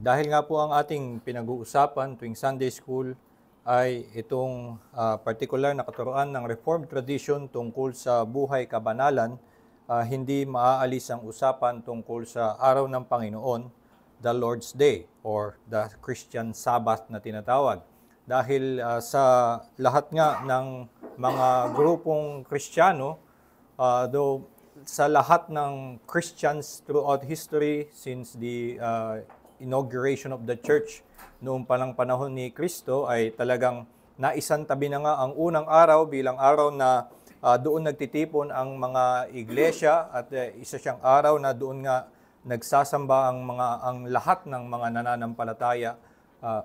Dahil nga po ang ating pinag-uusapan tuwing Sunday School ay itong uh, particular na katuruan ng Reformed Tradition tungkol sa buhay kabanalan, uh, hindi maaalis ang usapan tungkol sa Araw ng Panginoon, the Lord's Day or the Christian Sabbath na tinatawag. Dahil uh, sa lahat nga ng mga grupong Kristiyano, uh, though sa lahat ng Christians throughout history since the uh, inauguration of the church noong palang panahon ni Kristo ay talagang naisan tabi na nga ang unang araw bilang araw na uh, doon nagtitipon ang mga iglesia at uh, isa siyang araw na doon nga nagsasamba ang mga ang lahat ng mga nananampalataya uh,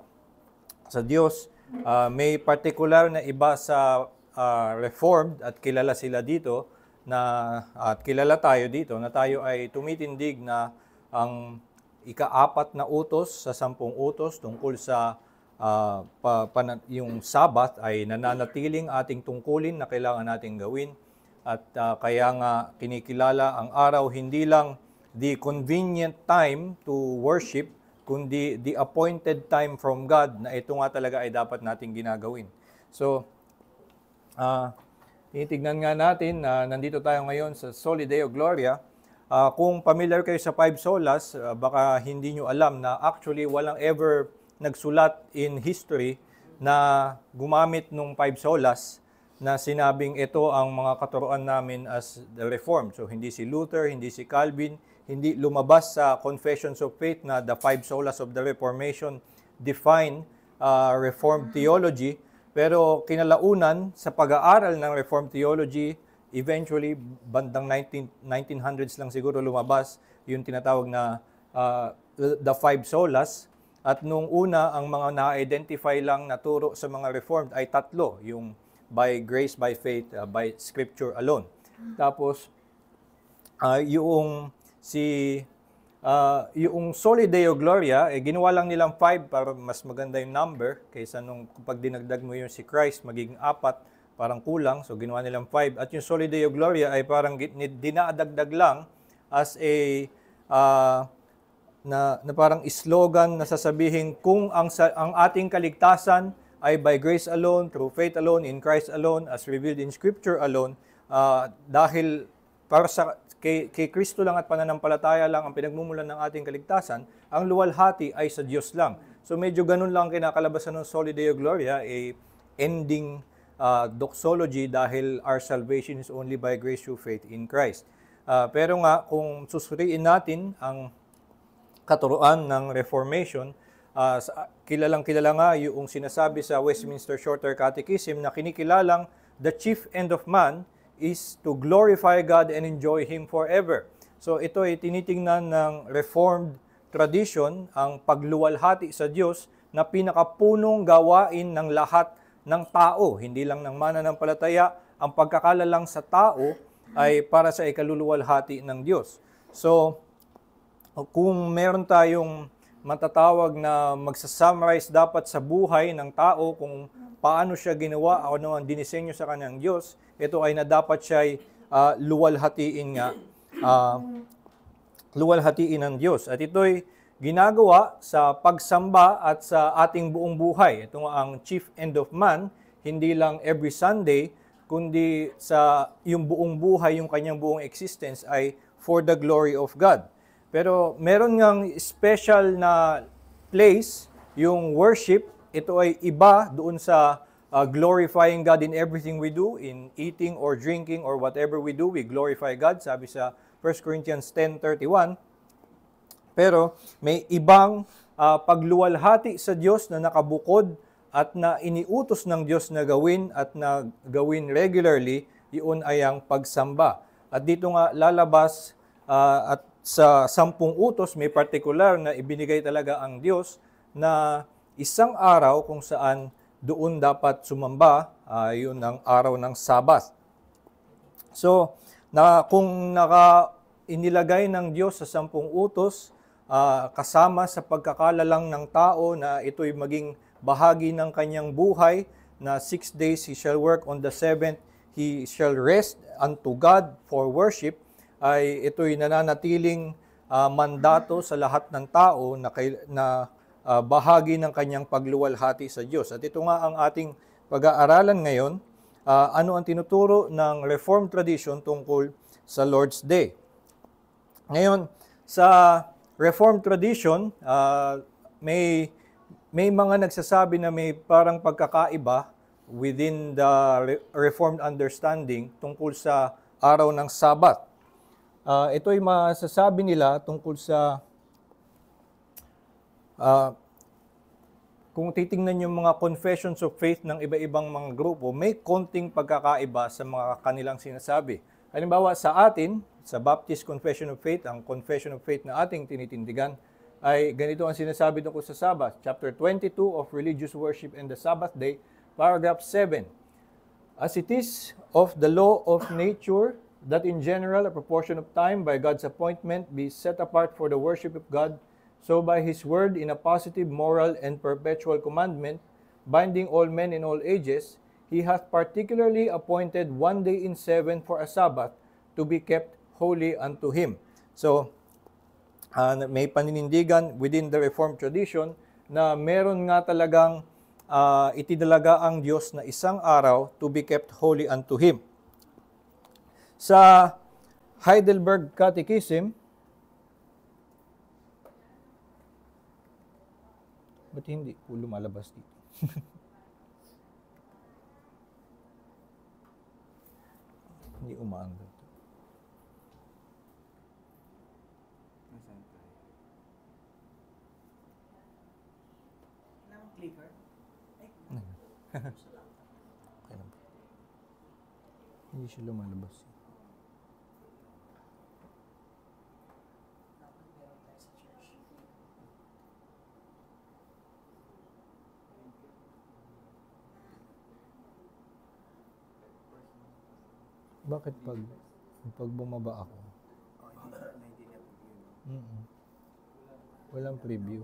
sa Diyos. Uh, may particular na iba sa uh, reformed at kilala sila dito na at kilala tayo dito na tayo ay tumitindig na ang ikaapat na utos sa sampung utos tungkol sa uh, pa, pa, yung Sabbath ay nananatiling ating tungkulin na kailangan nating gawin. At uh, kaya nga kinikilala ang araw hindi lang the convenient time to worship, kundi the appointed time from God na ito nga talaga ay dapat nating ginagawin. So, uh, ah, titignan nga natin na uh, nandito tayo ngayon sa Soli Deo Gloria, Uh, kung familiar kayo sa Five solas, uh, baka hindi nyo alam na actually walang ever nagsulat in history na gumamit ng Five solas na sinabing ito ang mga katuroan namin as the reform. So hindi si Luther, hindi si Calvin, hindi lumabas sa Confessions of Faith na the five solas of the Reformation define uh, Reformed mm-hmm. theology. Pero kinalaunan sa pag-aaral ng Reformed theology, Eventually, bandang 19, 1900s lang siguro lumabas yung tinatawag na uh, the five solas. At nung una, ang mga na-identify lang naturo sa mga reformed ay tatlo, yung by grace, by faith, uh, by scripture alone. Tapos, uh, yung si uh, yung Soli Deo Gloria, eh, ginawa lang nilang five para mas maganda yung number kaysa nung pag dinagdag mo yung si Christ, magiging apat parang kulang, so ginawa nilang 5. At yung Soli Deo Gloria ay parang dinadagdag lang as a uh, na, na parang slogan na sasabihin kung ang, ang ating kaligtasan ay by grace alone, through faith alone, in Christ alone, as revealed in Scripture alone, uh, dahil para sa kay, kay Kristo lang at pananampalataya lang ang pinagmumulan ng ating kaligtasan, ang luwalhati ay sa Diyos lang. So medyo ganun lang kinakalabasan ng Soli Deo Gloria, a ending uh, doxology dahil our salvation is only by grace through faith in Christ. Uh, pero nga, kung susuriin natin ang katuruan ng Reformation, uh, kilalang kilala nga yung sinasabi sa Westminster Shorter Catechism na kinikilalang the chief end of man is to glorify God and enjoy Him forever. So ito ay tinitingnan ng Reformed tradition ang pagluwalhati sa Diyos na pinakapunong gawain ng lahat ng tao, hindi lang ng mananampalataya. Ang pagkakalalang sa tao ay para sa ikaluluwalhati ng Diyos. So, kung meron tayong matatawag na magsasummarize dapat sa buhay ng tao kung paano siya ginawa, ano ang dinisenyo sa kanyang Diyos, ito ay na dapat siya ay uh, luwalhatiin nga, uh, luwalhatiin ng Diyos. At ito'y ginagawa sa pagsamba at sa ating buong buhay. Ito nga ang chief end of man, hindi lang every Sunday, kundi sa yung buong buhay, yung kanyang buong existence ay for the glory of God. Pero meron ngang special na place, yung worship, ito ay iba doon sa uh, glorifying God in everything we do, in eating or drinking or whatever we do, we glorify God, sabi sa 1 Corinthians 10.31. Pero may ibang uh, pagluwalhati sa Diyos na nakabukod at na iniutos ng Diyos na gawin at na gawin regularly, iyon ay ang pagsamba. At dito nga lalabas uh, at sa sampung utos may partikular na ibinigay talaga ang Diyos na isang araw kung saan doon dapat sumamba, uh, ah, yun ang araw ng Sabat. So, na, kung naka inilagay ng Diyos sa sampung utos, uh, kasama sa pagkakalalang ng tao na ito'y maging bahagi ng kanyang buhay na six days he shall work, on the seventh he shall rest unto God for worship, ay ito'y nananatiling uh, mandato sa lahat ng tao na, na uh, bahagi ng kanyang pagluwalhati sa Diyos. At ito nga ang ating pag-aaralan ngayon, uh, ano ang tinuturo ng Reformed tradition tungkol sa Lord's Day. Ngayon, sa Reformed tradition, uh, may, may mga nagsasabi na may parang pagkakaiba within the Reformed understanding tungkol sa araw ng Sabat. Uh, ah, ito ay masasabi nila tungkol sa uh, kung titingnan yung mga confessions of faith ng iba-ibang mga grupo, may konting pagkakaiba sa mga kanilang sinasabi. Halimbawa sa atin, sa Baptist Confession of Faith, ang Confession of Faith na ating tinitindigan, ay ganito ang sinasabi tungkol sa Sabbath, chapter 22 of Religious Worship and the Sabbath Day, paragraph 7. As it is of the law of nature, that in general a proportion of time by God's appointment be set apart for the worship of God, so by His word in a positive, moral, and perpetual commandment, binding all men in all ages, He hath particularly appointed one day in seven for a Sabbath, to be kept holy unto Him. So, uh, may paninindigan within the Reformed tradition na meron nga talagang uh, ah, itinalaga ang Diyos na isang araw to be kept holy unto Him. Sa Heidelberg Catechism, Ba't hindi po lumalabas dito? hindi umaandar. Hindi siya lumalabas. Bakit pag pag bumaba ako? Oh, Mm-mm. Walang preview.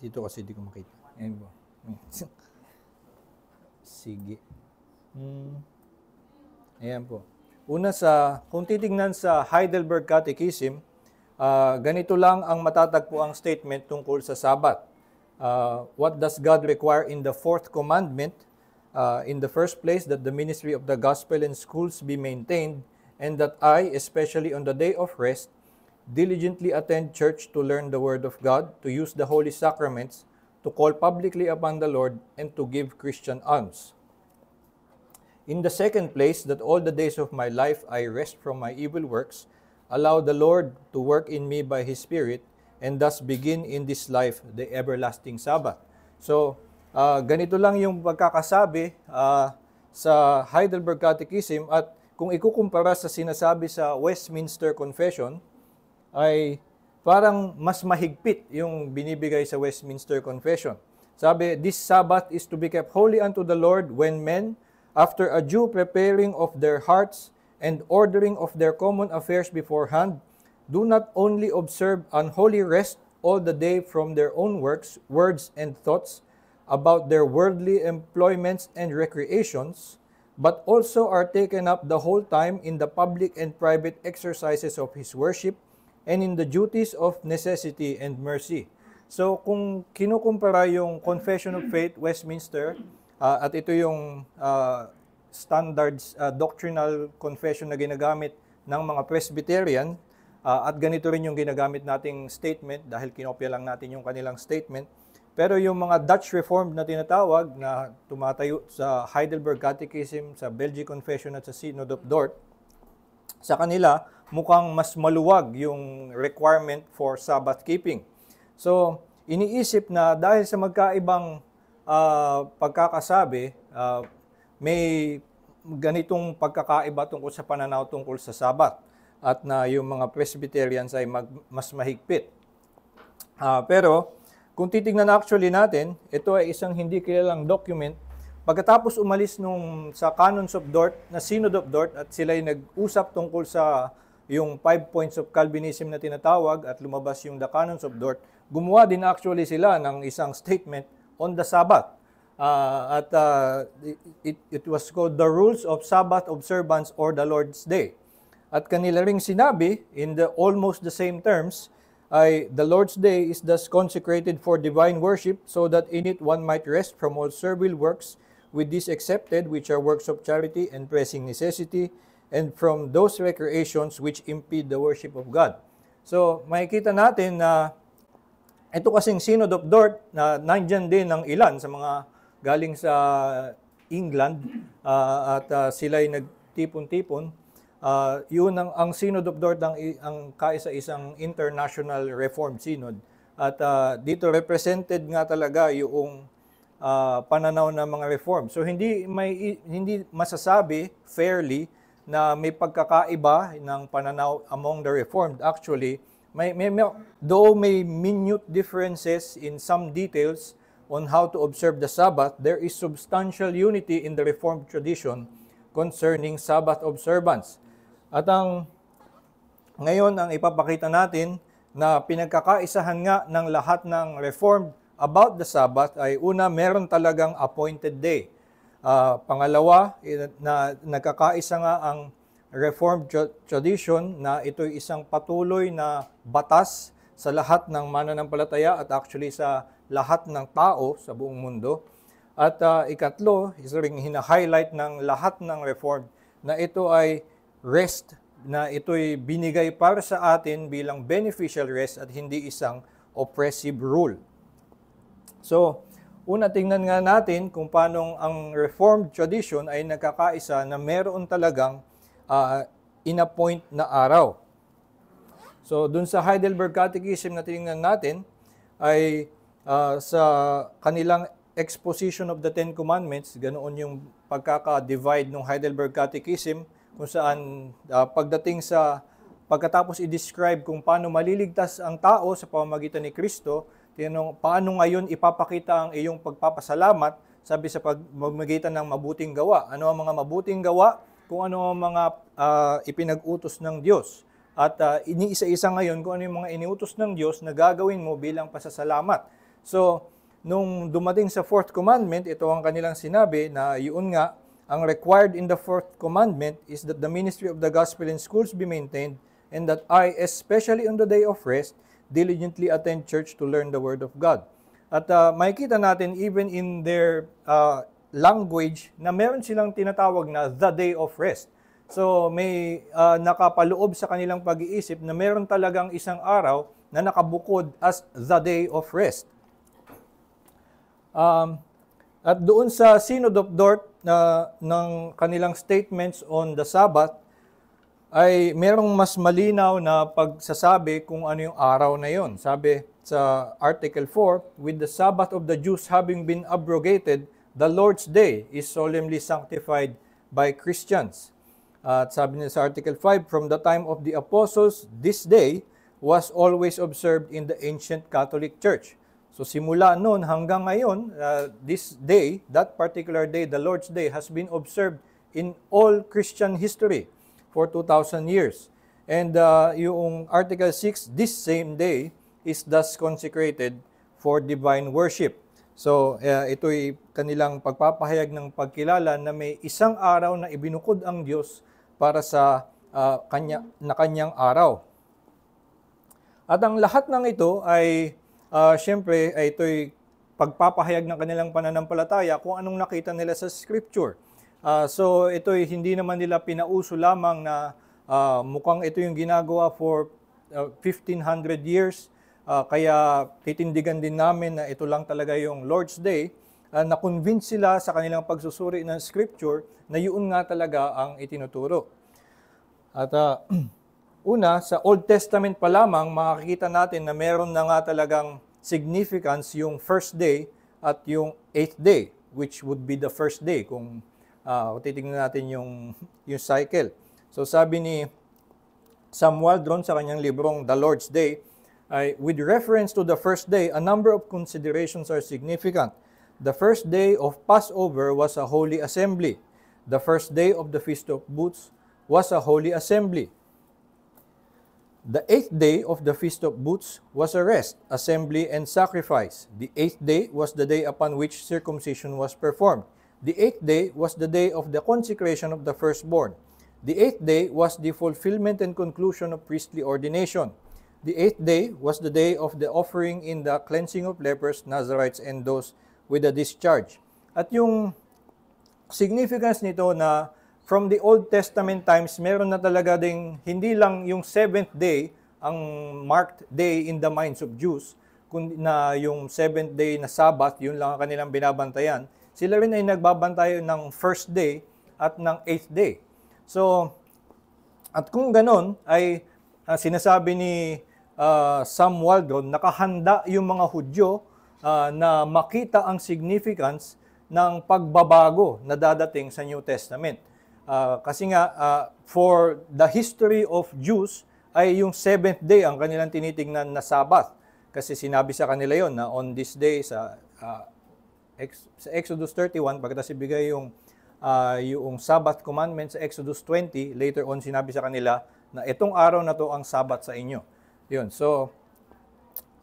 Dito kasi hindi ko makita. Ayan po. Sige. Hmm. Ayan po. Una sa, kung titignan sa Heidelberg Catechism, uh, ganito lang ang matatagpo ang statement tungkol sa Sabat. Uh, ah, what does God require in the fourth commandment? Uh, in the first place, that the ministry of the gospel and schools be maintained, and that I, especially on the day of rest, diligently attend church to learn the Word of God, to use the holy sacraments, to call publicly upon the Lord, and to give Christian alms. In the second place, that all the days of my life I rest from my evil works, allow the Lord to work in me by His Spirit, and thus begin in this life the everlasting Sabbath. So, uh, ganito lang yung pagkakasabi uh, sa Heidelberg Catechism at kung ikukumpara sa sinasabi sa Westminster Confession, ay parang mas mahigpit yung binibigay sa Westminster Confession. Sabi, this Sabbath is to be kept holy unto the Lord when men, after a due preparing of their hearts and ordering of their common affairs beforehand, do not only observe unholy rest all the day from their own works, words, and thoughts about their worldly employments and recreations, but also are taken up the whole time in the public and private exercises of his worship – and in the duties of necessity and mercy. So kung kinukumpara yung Confession of Faith Westminster uh, at ito yung uh, standards uh, doctrinal confession na ginagamit ng mga Presbyterian uh, at ganito rin yung ginagamit nating statement dahil kinopya lang natin yung kanilang statement. Pero yung mga Dutch Reformed na tinatawag na tumatayo sa Heidelberg Catechism, sa Belgian Confession at sa Synod of Dort, sa kanila, mukhang mas maluwag yung requirement for Sabbath keeping. So, iniisip na dahil sa magkaibang uh, pagkakasabi, uh, may ganitong pagkakaiba tungkol sa pananaw tungkol sa Sabbath at na yung mga Presbyterians ay mag, mas mahigpit. Uh, pero kung titingnan actually natin, ito ay isang hindi kilalang document Pagkatapos umalis nung sa Canons of Dort, na Synod of Dort, at sila ay nag-usap tungkol sa yung five points of Calvinism na tinatawag at lumabas yung the Canons of Dort, gumawa din actually sila ng isang statement on the Sabbath. Uh, at uh, it, it was called the Rules of Sabbath Observance or the Lord's Day. At kanila ring sinabi, in the almost the same terms, ay the Lord's Day is thus consecrated for divine worship so that in it one might rest from all servile works with these excepted, which are works of charity and pressing necessity, and from those recreations which impede the worship of God. So, makikita natin na ito kasing Synod of Dort na nandyan din ng ilan sa mga galing sa England uh, at uh, sila'y nagtipon-tipon. Uh, yun ang, ang Synod of Dort ang, ang kaisa-isang international reformed synod. At uh, dito represented nga talaga yung uh, pananaw ng mga reform. So hindi may hindi masasabi fairly na may pagkakaiba ng pananaw among the reformed. Actually, may, may, may though may minute differences in some details on how to observe the Sabbath, there is substantial unity in the reformed tradition concerning Sabbath observance. At ang ngayon ang ipapakita natin na pinagkakaisahan nga ng lahat ng reformed about the Sabbath ay una, meron talagang appointed day. Uh, pangalawa, eh, na, nagkakaisa nga ang Reformed tradition na ito'y isang patuloy na batas sa lahat ng mananampalataya at actually sa lahat ng tao sa buong mundo. At uh, ikatlo, is ring hina-highlight ng lahat ng Reformed na ito ay rest na ito'y binigay para sa atin bilang beneficial rest at hindi isang oppressive rule. So, una tingnan nga natin kung paano ang Reformed tradition ay nagkakaisa na meron talagang uh, inappoint na araw. So, dun sa Heidelberg Catechism na tingnan natin ay uh, sa kanilang exposition of the Ten Commandments, ganoon yung pagkaka-divide ng Heidelberg Catechism kung saan uh, pagdating sa pagkatapos i-describe kung paano maliligtas ang tao sa pamamagitan ni Kristo, tinanong, paano ngayon ipapakita ang iyong pagpapasalamat? Sabi sa pagmamagitan ng mabuting gawa. Ano ang mga mabuting gawa? Kung ano ang mga uh, ipinag-utos ng Diyos. At uh, iniisa-isa ngayon kung ano yung mga iniutos ng Diyos na gagawin mo bilang pasasalamat. So, nung dumating sa fourth commandment, ito ang kanilang sinabi na yun nga, ang required in the fourth commandment is that the ministry of the gospel in schools be maintained and that I, especially on the day of rest, diligently attend church to learn the Word of God. At uh, makikita natin even in their uh, language na meron silang tinatawag na the day of rest. So may uh, nakapaloob sa kanilang pag-iisip na meron talagang isang araw na nakabukod as the day of rest. Um, at doon sa Synod of Dort uh, ng kanilang statements on the Sabbath, ay merong mas malinaw na pagsasabi kung ano yung araw na yon. Sabi sa Article 4, With the Sabbath of the Jews having been abrogated, the Lord's Day is solemnly sanctified by Christians. At sabi niya sa Article 5, From the time of the Apostles, this day was always observed in the ancient Catholic Church. So simula noon hanggang ngayon, uh, this day, that particular day, the Lord's Day, has been observed in all Christian history for 2,000 years. And uh, yung Article 6, this same day is thus consecrated for divine worship. So, uh, ito'y kanilang pagpapahayag ng pagkilala na may isang araw na ibinukod ang Diyos para sa uh, kanya, na kanyang araw. At ang lahat ng ito ay, uh, siyempre, ito'y pagpapahayag ng kanilang pananampalataya kung anong nakita nila sa Scripture. Uh, so ito ay hindi naman nila pinauso lamang na uh, mukhang ito yung ginagawa for uh, ah, 1500 years. Uh, kaya titindigan din namin na ito lang talaga yung Lord's Day. Uh, na-convince sila sa kanilang pagsusuri ng Scripture na yun nga talaga ang itinuturo. At uh, una, sa Old Testament pa lamang, makikita natin na meron na nga talagang significance yung first day at yung eighth day, which would be the first day kung Ah, Uh, titignan natin yung, yung cycle. So sabi ni Samuel Dron sa kanyang librong The Lord's Day, ay, with reference to the first day, a number of considerations are significant. The first day of Passover was a holy assembly. The first day of the Feast of Booths was a holy assembly. The eighth day of the Feast of Booths was a rest, assembly, and sacrifice. The eighth day was the day upon which circumcision was performed. The eighth day was the day of the consecration of the firstborn. The eighth day was the fulfillment and conclusion of priestly ordination. The eighth day was the day of the offering in the cleansing of lepers, Nazarites, and those with a discharge. At yung significance nito na from the Old Testament times, meron na talaga ding hindi lang yung seventh day ang marked day in the minds of Jews, kundi na yung seventh day na Sabbath, yun lang ang kanilang binabantayan sila rin ay nagbabantay ng first day at ng eighth day. So, at kung ganon ay uh, sinasabi ni uh, Sam Waldron, nakahanda yung mga Hudyo uh, na makita ang significance ng pagbabago na dadating sa New Testament. Uh, kasi nga, uh, for the history of Jews, ay yung seventh day ang kanilang tinitingnan na Sabbath. Kasi sinabi sa kanila yon na on this day, sa uh, sa Exodus 31, pagkatapos ibigay yung, uh, yung Sabbath commandment sa Exodus 20, later on sinabi sa kanila na itong araw na to ang Sabbath sa inyo. Yun, so,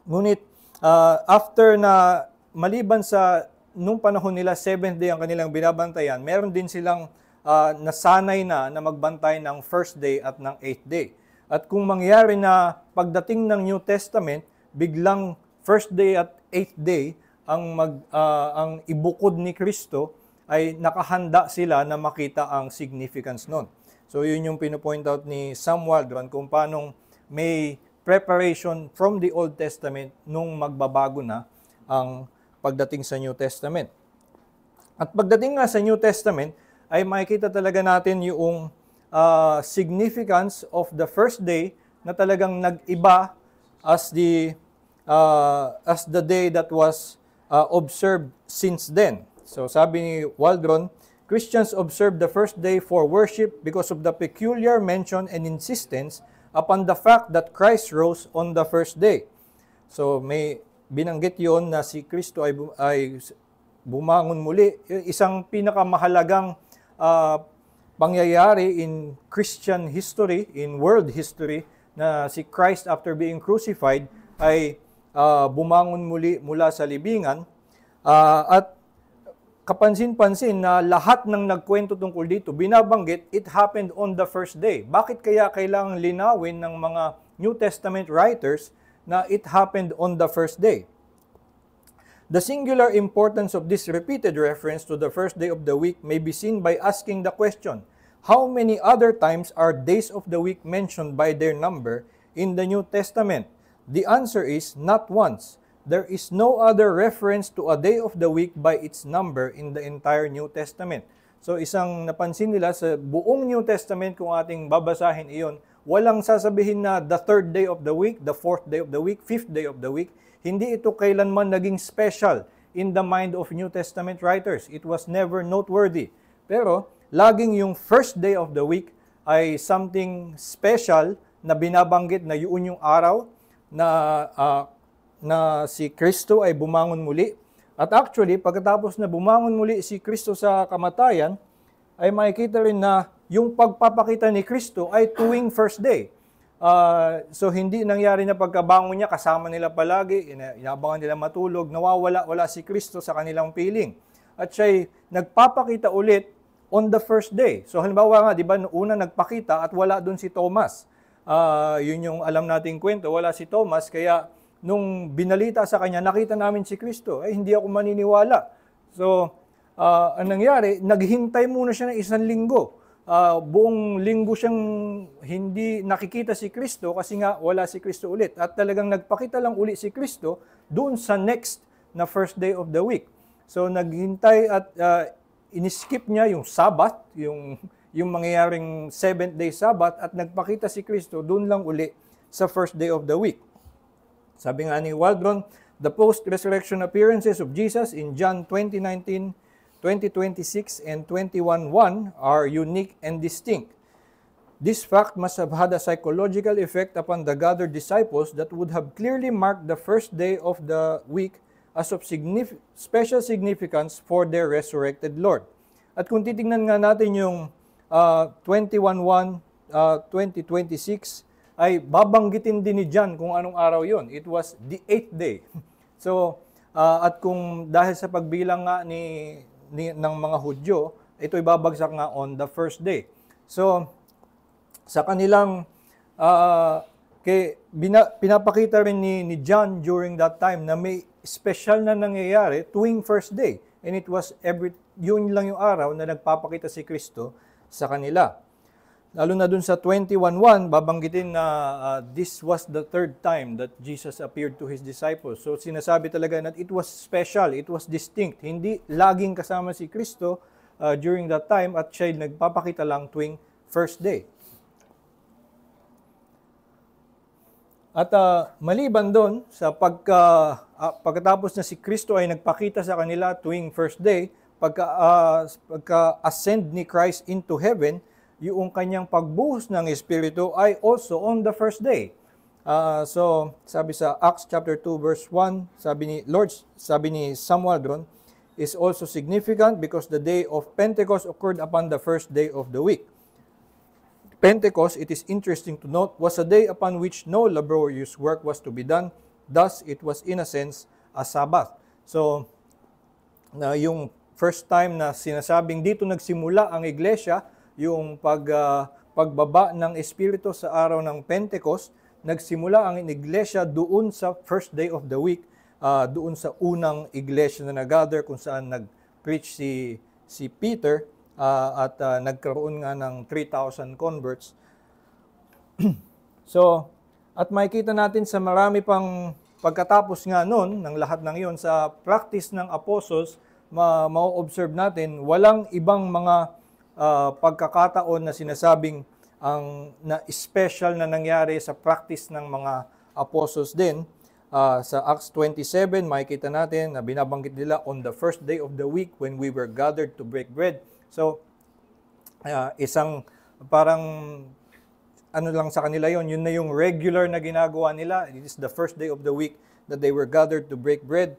ngunit uh, after na maliban sa nung panahon nila, seventh day ang kanilang binabantayan, meron din silang uh, nasanay na na magbantay ng first day at ng eighth day. At kung mangyari na pagdating ng New Testament, biglang first day at eighth day ang mag uh, ang ibukod ni Kristo ay nakahanda sila na makita ang significance noon. So yun yung pinopoint out ni Sam Waldron kung paanong may preparation from the Old Testament nung magbabago na ang pagdating sa New Testament. At pagdating nga sa New Testament ay makikita talaga natin yung uh, significance of the first day na talagang nag-iba as the uh, as the day that was uh, observed since then. So sabi ni Waldron, Christians observed the first day for worship because of the peculiar mention and insistence upon the fact that Christ rose on the first day. So may binanggit yon na si Kristo ay, ay bumangon muli. Eh, isang pinakamahalagang uh, pangyayari in Christian history, in world history, na si Christ after being crucified ay uh, bumangon muli mula sa libingan. Uh, at kapansin-pansin na lahat ng nagkwento tungkol dito, binabanggit, it happened on the first day. Bakit kaya kailangan linawin ng mga New Testament writers na it happened on the first day? The singular importance of this repeated reference to the first day of the week may be seen by asking the question, how many other times are days of the week mentioned by their number in the New Testament? The answer is not once. There is no other reference to a day of the week by its number in the entire New Testament. So isang napansin nila sa buong New Testament kung ating babasahin iyon, walang sasabihin na the third day of the week, the fourth day of the week, fifth day of the week. Hindi ito kailanman naging special in the mind of New Testament writers. It was never noteworthy. Pero laging yung first day of the week ay something special na binabanggit na yun yung araw na, uh, na si Kristo ay bumangon muli. At actually, pagkatapos na bumangon muli si Kristo sa kamatayan, ay makikita rin na yung pagpapakita ni Kristo ay tuwing first day. Uh, so hindi nangyari na pagkabangon niya, kasama nila palagi, inabangan nila matulog, nawawala, wala si Kristo sa kanilang piling. At siya'y nagpapakita ulit on the first day. So halimbawa nga, di ba, una nagpakita at wala doon si Thomas uh, yun yung alam nating kwento, wala si Thomas, kaya nung binalita sa kanya, nakita namin si Kristo, eh hindi ako maniniwala. So, uh, ah, ang nangyari, naghintay muna siya ng isang linggo. Uh, buong linggo siyang hindi nakikita si Kristo kasi nga wala si Kristo ulit. At talagang nagpakita lang uli si Kristo doon sa next na first day of the week. So naghintay at uh, in-skip niya yung Sabbath, yung yung mangyayaring seventh day Sabbath at nagpakita si Kristo doon lang uli sa first day of the week. Sabi nga ni Waldron, the post-resurrection appearances of Jesus in John 2019, 2026, and 21.1 are unique and distinct. This fact must have had a psychological effect upon the gathered disciples that would have clearly marked the first day of the week as of signif- special significance for their resurrected Lord. At kung titingnan nga natin yung uh, 21.1, uh, 2026, ay babanggitin din ni John kung anong araw yon. It was the eighth day. So, uh, at kung dahil sa pagbilang nga ni, ni ng mga Hudyo, ito babagsak nga on the first day. So, sa kanilang uh, ah, kay, bina, pinapakita rin ni, ni John during that time na may special na nangyayari tuwing first day. And it was every, yun lang yung araw na nagpapakita si Kristo sa kanila. Lalo na dun sa 21.1, babanggitin na uh, this was the third time that Jesus appeared to his disciples. So sinasabi talaga na it was special, it was distinct. Hindi laging kasama si Kristo uh, during that time at siya nagpapakita lang tuwing first day. At uh, maliban doon, sa pagka, uh, pagkatapos na si Kristo ay nagpakita sa kanila tuwing first day, pagka, uh, ah, pagka-ascend ni Christ into heaven, yung kanyang pagbuhos ng Espiritu ay also on the first day. Uh, so, sabi sa Acts chapter 2 verse 1, sabi ni Lord, sabi ni Samuel doon, is also significant because the day of Pentecost occurred upon the first day of the week. Pentecost, it is interesting to note, was a day upon which no laborious work was to be done. Thus, it was in a sense a Sabbath. So, na yung first time na sinasabing dito nagsimula ang iglesia, yung pag, uh, pagbaba ng Espiritu sa araw ng Pentecost, nagsimula ang iglesia doon sa first day of the week, uh, doon sa unang iglesia na nag-gather kung saan nag-preach si, si Peter uh, at uh, nagkaroon nga ng 3,000 converts. so, at makikita natin sa marami pang pagkatapos nga noon ng lahat ng iyon sa practice ng apostles, ma- ma-observe natin, walang ibang mga uh, pagkakataon na sinasabing ang na special na nangyari sa practice ng mga apostles din uh, sa Acts 27 makikita natin na binabanggit nila on the first day of the week when we were gathered to break bread so uh, isang parang ano lang sa kanila yon yun na yung regular na ginagawa nila it is the first day of the week that they were gathered to break bread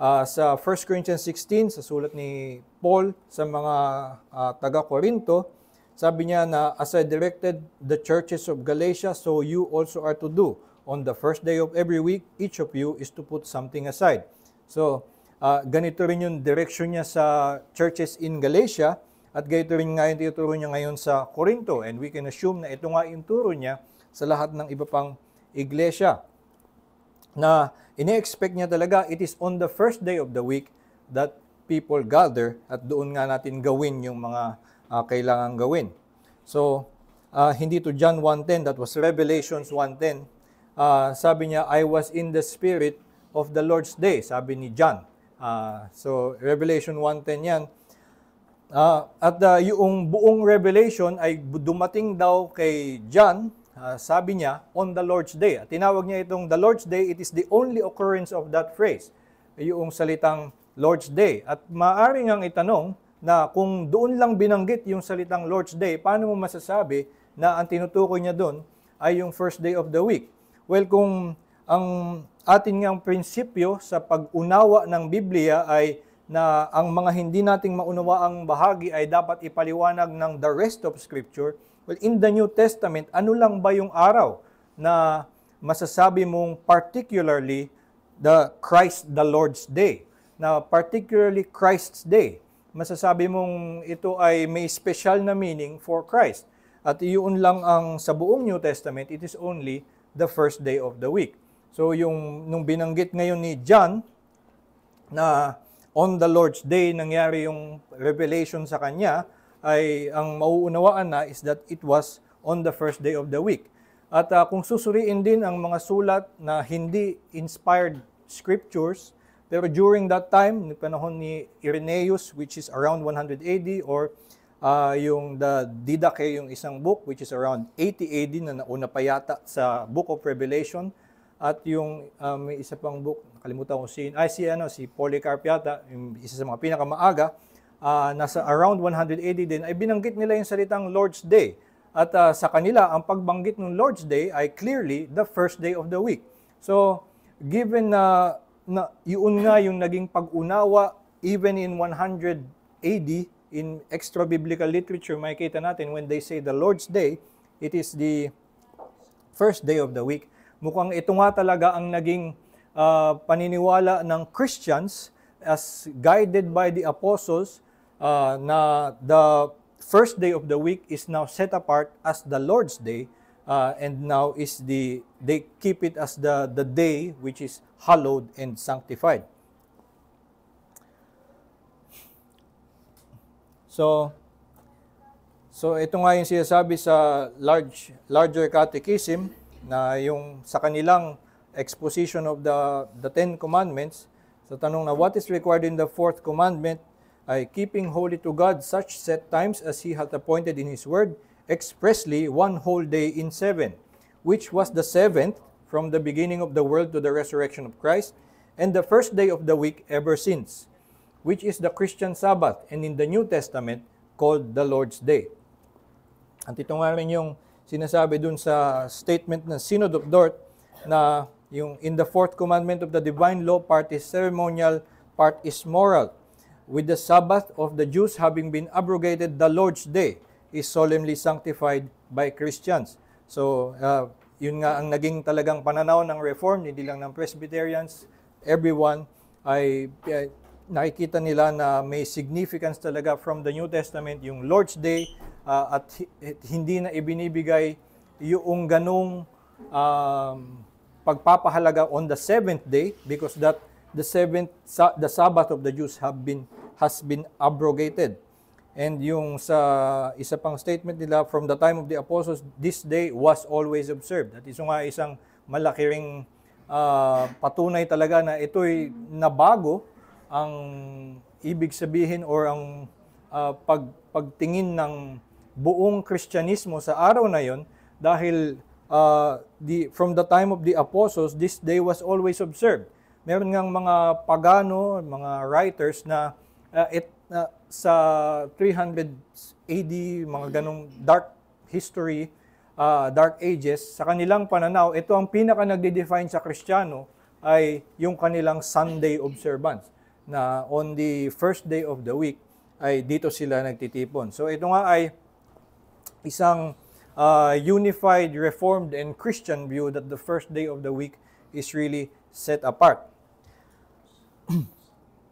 uh, sa 1 Corinthians 16 sa sulat ni Paul sa mga uh, ah, taga-Korinto, sabi niya na as I directed the churches of Galatia, so you also are to do. On the first day of every week, each of you is to put something aside. So, uh, ganito rin yung direction niya sa churches in Galatia at ganito rin nga yung tinuturo niya ngayon sa Korinto. And we can assume na ito nga yung turo niya sa lahat ng iba pang iglesia. Na Ine-expect niya talaga, it is on the first day of the week that people gather at doon nga natin gawin yung mga uh, ah, kailangan gawin. So, uh, hindi to John 1.10, that was Revelations 1.10. Uh, ah, sabi niya, I was in the spirit of the Lord's day, sabi ni John. Uh, so, Revelation 1.10 yan. Uh, at uh, yung buong revelation ay dumating daw kay John uh, sabi niya, on the Lord's Day. At tinawag niya itong the Lord's Day, it is the only occurrence of that phrase, yung salitang Lord's Day. At maaari ngang itanong na kung doon lang binanggit yung salitang Lord's Day, paano mo masasabi na ang tinutukoy niya doon ay yung first day of the week? Well, kung ang atin ngang prinsipyo sa pag-unawa ng Biblia ay na ang mga hindi nating maunawaang bahagi ay dapat ipaliwanag ng the rest of Scripture, Well, in the New Testament, ano lang ba yung araw na masasabi mong particularly the Christ the Lord's Day? Na particularly Christ's Day. Masasabi mong ito ay may special na meaning for Christ. At iyon lang ang sa buong New Testament, it is only the first day of the week. So yung nung binanggit ngayon ni John na on the Lord's Day nangyari yung revelation sa kanya, ay ang mauunawaan na is that it was on the first day of the week. At uh, kung susuriin din ang mga sulat na hindi inspired scriptures, pero during that time, ni panahon ni Irenaeus, which is around 100 AD, or uh, yung the Didache, yung isang book, which is around 80 AD, na nauna pa yata sa Book of Revelation, at yung um, may isa pang book, nakalimutan ko si, ay si, ano, si Polycarp yata, yung isa sa mga pinakamaaga, uh, nasa around 180 din, ay binanggit nila yung salitang Lord's Day. At uh, sa kanila, ang pagbanggit ng Lord's Day ay clearly the first day of the week. So, given uh, na yun nga yung naging pag-unawa even in 100 AD, in extra-biblical literature, makikita natin when they say the Lord's Day, it is the first day of the week. Mukhang ito nga talaga ang naging uh, paniniwala ng Christians as guided by the apostles uh, na the first day of the week is now set apart as the Lord's Day, uh, and now is the they keep it as the the day which is hallowed and sanctified. So, so ito nga yung sinasabi sa large larger catechism na yung sa kanilang exposition of the the Ten Commandments, sa tanong na what is required in the fourth commandment, I keeping holy to God such set times as he hath appointed in his word, expressly one whole day in seven, which was the seventh from the beginning of the world to the resurrection of Christ, and the first day of the week ever since, which is the Christian Sabbath, and in the New Testament called the Lord's Day. At ito nga rin yung sinasabi dun sa statement ng Synod of Dort na yung in the fourth commandment of the divine law, part is ceremonial, part is moral with the Sabbath of the Jews having been abrogated, the Lord's Day is solemnly sanctified by Christians. So, uh, yun nga ang naging talagang pananaw ng Reform, hindi lang ng Presbyterians, everyone ay uh, nakikita nila na may significance talaga from the New Testament yung Lord's Day uh, at, at hindi na ibinibigay yung ganong um, pagpapahalaga on the seventh day because that the seventh the Sabbath of the Jews have been has been abrogated. And yung sa isa pang statement nila, from the time of the apostles, this day was always observed. At iso nga isang malaki ring uh, patunay talaga na ito'y nabago ang ibig sabihin or ang uh, pag, pagtingin ng buong Kristyanismo sa araw na yon dahil uh, the, from the time of the apostles, this day was always observed. Meron ngang mga pagano, mga writers na uh, it, uh, sa 300 AD, mga ganong dark history, uh, dark ages, sa kanilang pananaw, ito ang pinaka nagde-define sa Kristiyano ay yung kanilang Sunday observance na on the first day of the week ay dito sila nagtitipon. So ito nga ay isang uh, unified, reformed, and Christian view that the first day of the week is really set apart.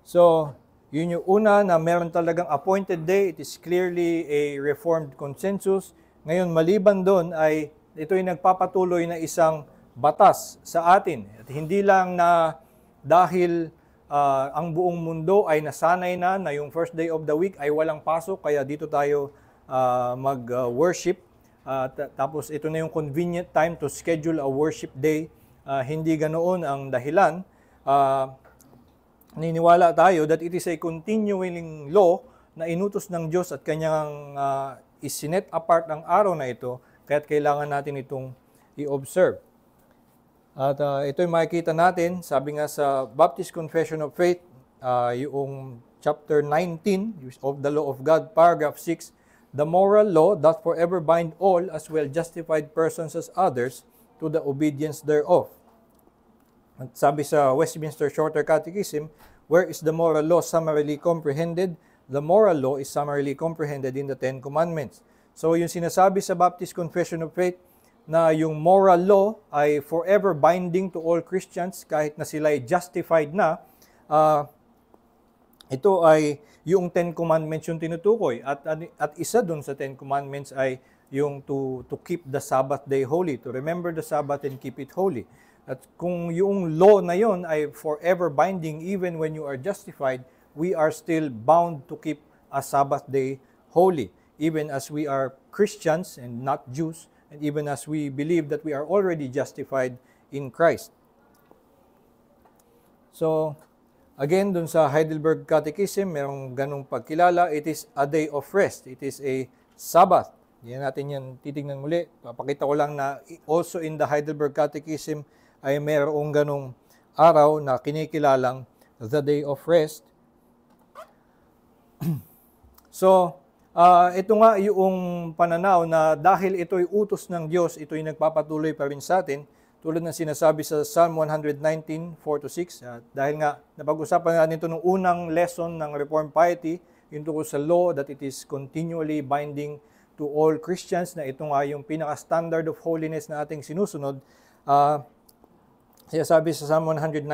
so yun yung una na meron talagang appointed day. It is clearly a reformed consensus. Ngayon, maliban doon ay ito'y nagpapatuloy na isang batas sa atin. At hindi lang na dahil uh, ang buong mundo ay nasanay na na yung first day of the week ay walang pasok kaya dito tayo uh, mag-worship. Uh, tapos ito na yung convenient time to schedule a worship day. Uh, hindi ganoon ang dahilan. Uh, niniwala tayo that it is a continuing law na inutos ng Diyos at kanyang uh, isinet apart ang araw na ito, kaya't kailangan natin itong i-observe. At uh, ito'y makikita natin, sabi nga sa Baptist Confession of Faith, uh, yung chapter 19 of the Law of God, paragraph 6, The moral law doth forever bind all as well justified persons as others to the obedience thereof. At sabi sa Westminster Shorter Catechism, where is the moral law summarily comprehended? The moral law is summarily comprehended in the Ten Commandments. So yung sinasabi sa Baptist Confession of Faith na yung moral law ay forever binding to all Christians kahit na sila ay justified na, uh, ito ay yung Ten Commandments yung tinutukoy. At, at isa dun sa Ten Commandments ay yung to, to keep the Sabbath day holy, to remember the Sabbath and keep it holy. At kung yung law na yon ay forever binding even when you are justified, we are still bound to keep a Sabbath day holy, even as we are Christians and not Jews, and even as we believe that we are already justified in Christ. So, again, dun sa Heidelberg Catechism, merong ganong pagkilala, it is a day of rest. It is a Sabbath. Yan natin yan titingnan muli. Papakita ko lang na also in the Heidelberg Catechism, ay mayroong ganong araw na kinikilalang the day of rest. so, uh, ito nga yung pananaw na dahil ito'y utos ng Diyos, ito'y nagpapatuloy pa rin sa atin, tulad ng sinasabi sa Psalm 119:4 4-6, uh, dahil nga napag-usapan natin ito nung unang lesson ng Reformed Piety, yung tungkol sa law that it is continually binding to all Christians, na ito nga yung pinaka-standard of holiness na ating sinusunod, uh, Sinasabi sa Psalm 119,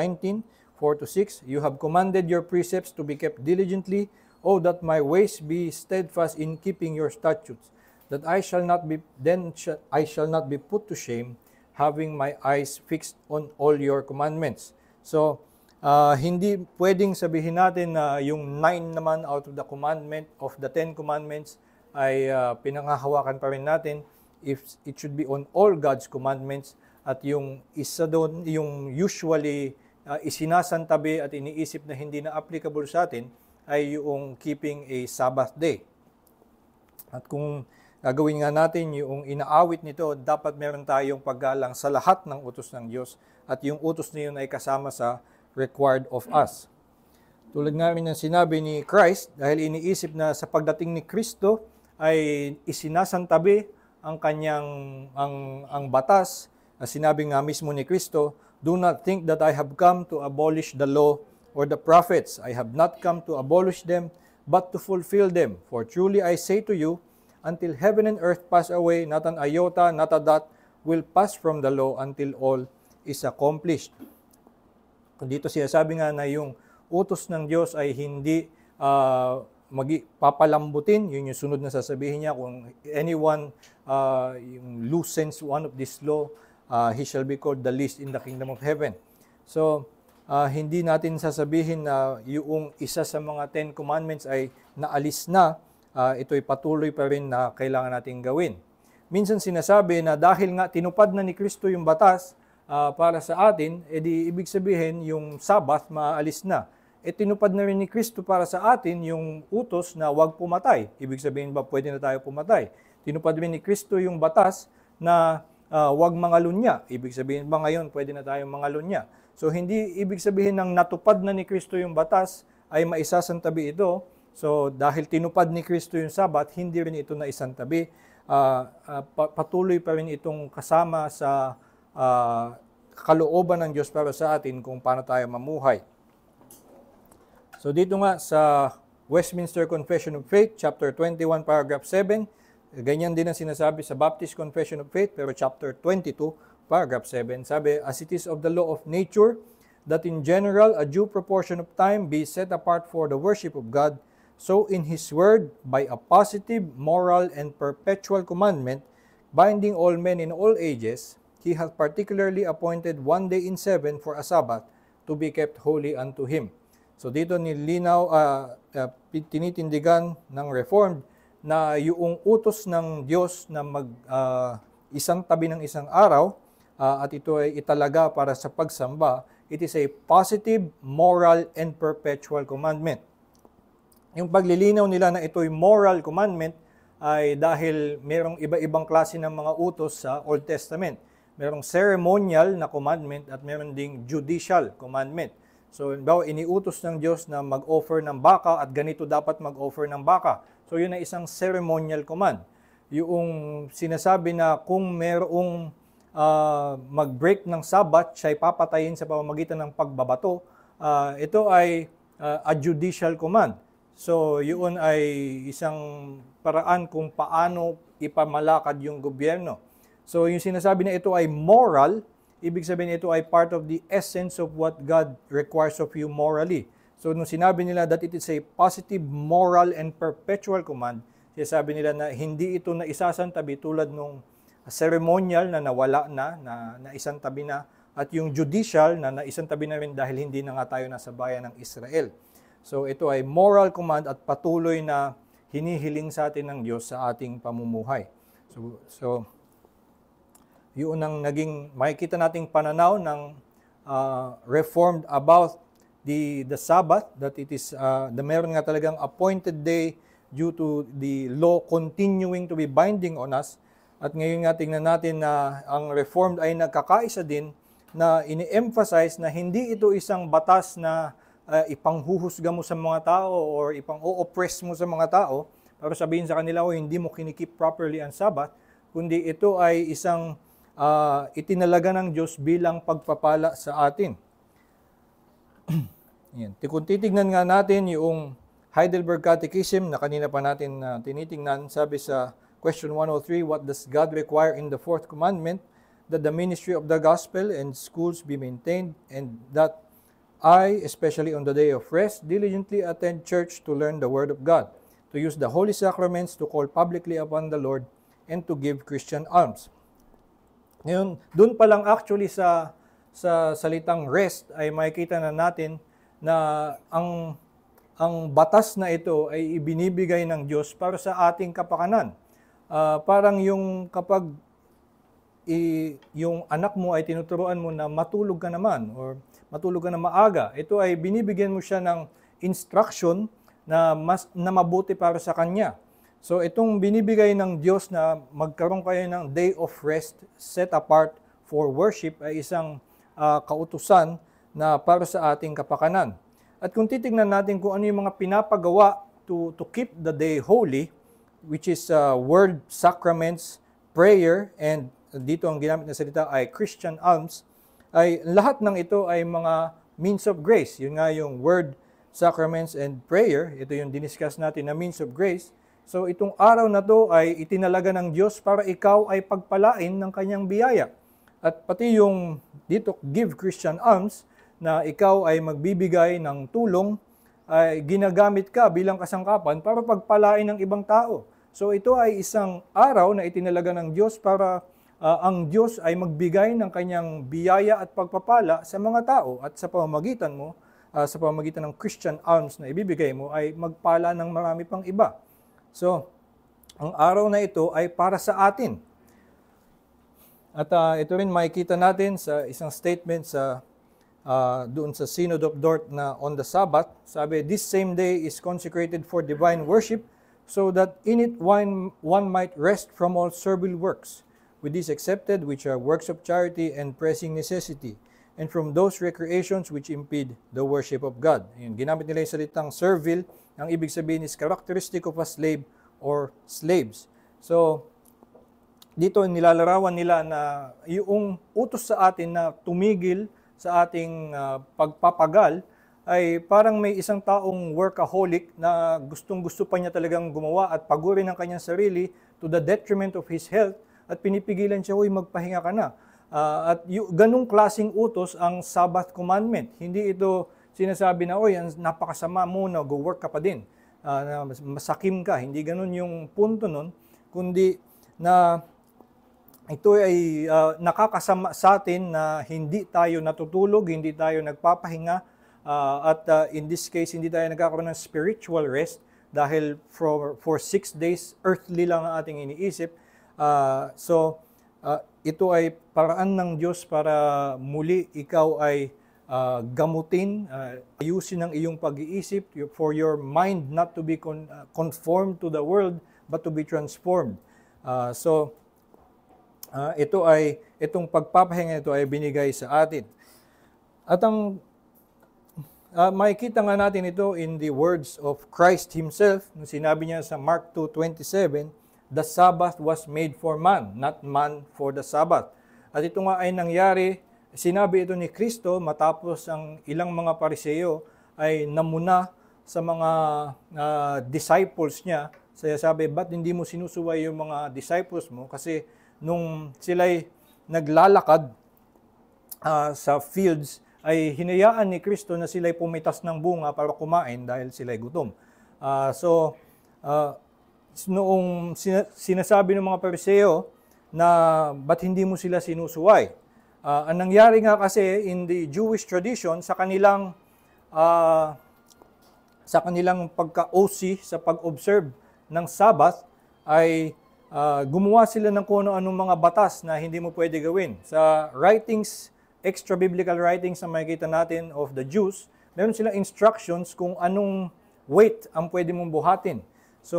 4 to 6, You have commanded your precepts to be kept diligently. oh, that my ways be steadfast in keeping your statutes, that I shall not be then sh I shall not be put to shame, having my eyes fixed on all your commandments. So, uh, hindi pwedeng sabihin natin na yung nine naman out of the commandment of the Ten Commandments ay uh, pinangahawakan pa rin natin if it should be on all God's commandments at yung isa doon, yung usually uh, isinasantabi at iniisip na hindi na applicable sa atin ay yung keeping a Sabbath day. At kung gagawin nga natin yung inaawit nito, dapat meron tayong paggalang sa lahat ng utos ng Diyos at yung utos na yun ay kasama sa required of us. Tulad nga rin ng sinabi ni Christ, dahil iniisip na sa pagdating ni Kristo ay isinasantabi ang kanyang ang, ang batas As sinabi nga mismo ni Kristo, Do not think that I have come to abolish the law or the prophets. I have not come to abolish them, but to fulfill them. For truly I say to you, until heaven and earth pass away, not an iota, not a dot will pass from the law until all is accomplished. Dito siya sabi nga na yung utos ng Diyos ay hindi uh, magi papalambutin, yun yung sunod na sasabihin niya, kung anyone uh, yung loosens one of this law, uh, he shall be called the least in the kingdom of heaven. So, uh, hindi natin sasabihin na yung isa sa mga Ten Commandments ay naalis na, uh, ito'y patuloy pa rin na kailangan nating gawin. Minsan sinasabi na dahil nga tinupad na ni Kristo yung batas uh, para sa atin, edi eh ibig sabihin yung Sabbath maalis na. E tinupad na rin ni Kristo para sa atin yung utos na huwag pumatay. Ibig sabihin ba pwede na tayo pumatay? Tinupad rin ni Kristo yung batas na uh, wag mga lunya. Ibig sabihin ba ngayon pwede na tayong mga lunya? So hindi ibig sabihin ng natupad na ni Kristo yung batas ay maisasantabi ito. So dahil tinupad ni Kristo yung Sabat, hindi rin ito na isantabi. Uh, ah, uh, ah, patuloy pa rin itong kasama sa uh, kalooban ng Diyos para sa atin kung paano tayo mamuhay. So dito nga sa Westminster Confession of Faith, chapter 21, paragraph 7, Ganyan din ang sinasabi sa Baptist Confession of Faith, pero chapter 22, paragraph 7, sabi, As it is of the law of nature, that in general a due proportion of time be set apart for the worship of God, so in His Word, by a positive, moral, and perpetual commandment, binding all men in all ages, He hath particularly appointed one day in seven for a Sabbath, to be kept holy unto Him. So dito nilinaw, uh, ah, uh, ah, tinitindigan ng Reformed na yung utos ng Diyos na mag uh, isang tabi ng isang araw uh, at ito ay italaga para sa pagsamba, it is a positive, moral, and perpetual commandment. Yung paglilinaw nila na ito'y moral commandment ay dahil merong iba-ibang klase ng mga utos sa Old Testament. Merong ceremonial na commandment at meron ding judicial commandment. So, bawa iniutos ng Diyos na mag-offer ng baka at ganito dapat mag-offer ng baka. So yun ay isang ceremonial command. Yung sinasabi na kung merong uh, mag-break ng sabat, siya ay papatayin sa pamamagitan ng pagbabato. Uh, ito ay uh, a judicial command. So yun ay isang paraan kung paano ipamalakad yung gobyerno. So yung sinasabi na ito ay moral, ibig sabihin ito ay part of the essence of what God requires of you morally. So nung sinabi nila that it is a positive moral and perpetual command, sinasabi nila na hindi ito na isasantabi tulad nung ceremonial na nawala na, na, na isang tabi na, at yung judicial na naisang tabi na rin dahil hindi na nga tayo nasa bayan ng Israel. So ito ay moral command at patuloy na hinihiling sa atin ng Diyos sa ating pamumuhay. So, so yun ang naging makikita nating pananaw ng uh, Reformed about the, the Sabbath, that it is, uh, the meron nga talagang appointed day due to the law continuing to be binding on us. At ngayon nga tingnan natin na ang Reformed ay nagkakaisa din na ini-emphasize na hindi ito isang batas na uh, ipanghuhusga mo sa mga tao or ipang oppress mo sa mga tao para sabihin sa kanila, oh, hindi mo kinikip properly ang Sabbath, kundi ito ay isang uh, itinalaga ng Diyos bilang pagpapala sa atin. Ayan. Kung titignan nga natin yung Heidelberg Catechism na kanina pa natin uh, tinitingnan, sabi sa question 103, What does God require in the fourth commandment? That the ministry of the gospel and schools be maintained and that I, especially on the day of rest, diligently attend church to learn the word of God, to use the holy sacraments to call publicly upon the Lord, and to give Christian alms. Ngayon, doon pa lang actually sa sa salitang rest ay makikita na natin na ang ang batas na ito ay ibinibigay ng Diyos para sa ating kapakanan. Uh, parang yung kapag i, yung anak mo ay tinuturuan mo na matulog ka naman or matulog ka na maaga, ito ay binibigyan mo siya ng instruction na mas na mabuti para sa kanya. So itong binibigay ng Diyos na magkaroon kayo ng day of rest set apart for worship ay isang uh, kautusan na para sa ating kapakanan. At kung titingnan natin kung ano yung mga pinapagawa to, to keep the day holy, which is uh, word, sacraments, prayer, and dito ang ginamit na salita ay Christian alms, ay lahat ng ito ay mga means of grace. Yun nga yung word, sacraments, and prayer. Ito yung diniscuss natin na means of grace. So itong araw na to ay itinalaga ng Diyos para ikaw ay pagpalain ng kanyang biyaya. At pati yung dito, give Christian alms, na ikaw ay magbibigay ng tulong, ay ginagamit ka bilang kasangkapan para pagpalain ng ibang tao. So ito ay isang araw na itinalaga ng Diyos para uh, ang Diyos ay magbigay ng kanyang biyaya at pagpapala sa mga tao at sa pamamagitan mo, uh, sa pamamagitan ng Christian alms na ibibigay mo ay magpala ng marami pang iba. So, ang araw na ito ay para sa atin. At uh, ito rin makikita natin sa isang statement sa uh, doon sa Synod of Dort na on the Sabbath, sabi, This same day is consecrated for divine worship so that in it one, one might rest from all servile works, with these excepted which are works of charity and pressing necessity, and from those recreations which impede the worship of God. Yun, ginamit nila yung salitang servile, ang ibig sabihin is characteristic of a slave or slaves. So, dito nilalarawan nila na yung utos sa atin na tumigil sa ating uh, pagpapagal ay parang may isang taong workaholic na gustong-gusto pa niya talagang gumawa at paguri ang kanyang sarili to the detriment of his health at pinipigilan siya, huy, magpahinga ka na. Uh, at yung, ganung klasing utos ang Sabbath commandment. Hindi ito sinasabi na, oy, napakasama mo na go work ka pa din. Uh, masakim ka. Hindi ganun yung punto nun, kundi na ito ay uh, nakakasama sa atin na hindi tayo natutulog, hindi tayo nagpapahinga uh, at uh, in this case hindi tayo nagkakaroon ng spiritual rest dahil for for six days earthly lang ang ating iniisip. Uh, so uh, ito ay paraan ng Diyos para muli ikaw ay uh, gamutin, uh, ayusin ang iyong pag-iisip for your mind not to be con- conformed to the world but to be transformed. Uh, so Uh, ito ay, itong pagpapahinga ito ay binigay sa atin. At ang uh, makikita nga natin ito in the words of Christ Himself, nung sinabi niya sa Mark 2.27, The Sabbath was made for man, not man for the Sabbath. At ito nga ay nangyari, sinabi ito ni Kristo matapos ang ilang mga pariseyo ay namuna sa mga uh, disciples niya. Saya sabi, ba't hindi mo sinusuway yung mga disciples mo? Kasi nung sila'y naglalakad uh, sa fields, ay hinayaan ni Kristo na sila'y pumitas ng bunga para kumain dahil sila'y gutom. Uh, so, uh, noong sinasabi ng mga Pariseo na ba't hindi mo sila sinusuway? Uh, ang nangyari nga kasi in the Jewish tradition sa kanilang uh, sa kanilang pagka-OC sa pag-observe ng Sabbath ay uh, gumawa sila ng kung anong mga batas na hindi mo pwede gawin. Sa writings, extra-biblical writings na makikita natin of the Jews, meron silang instructions kung anong weight ang pwede mong buhatin. So,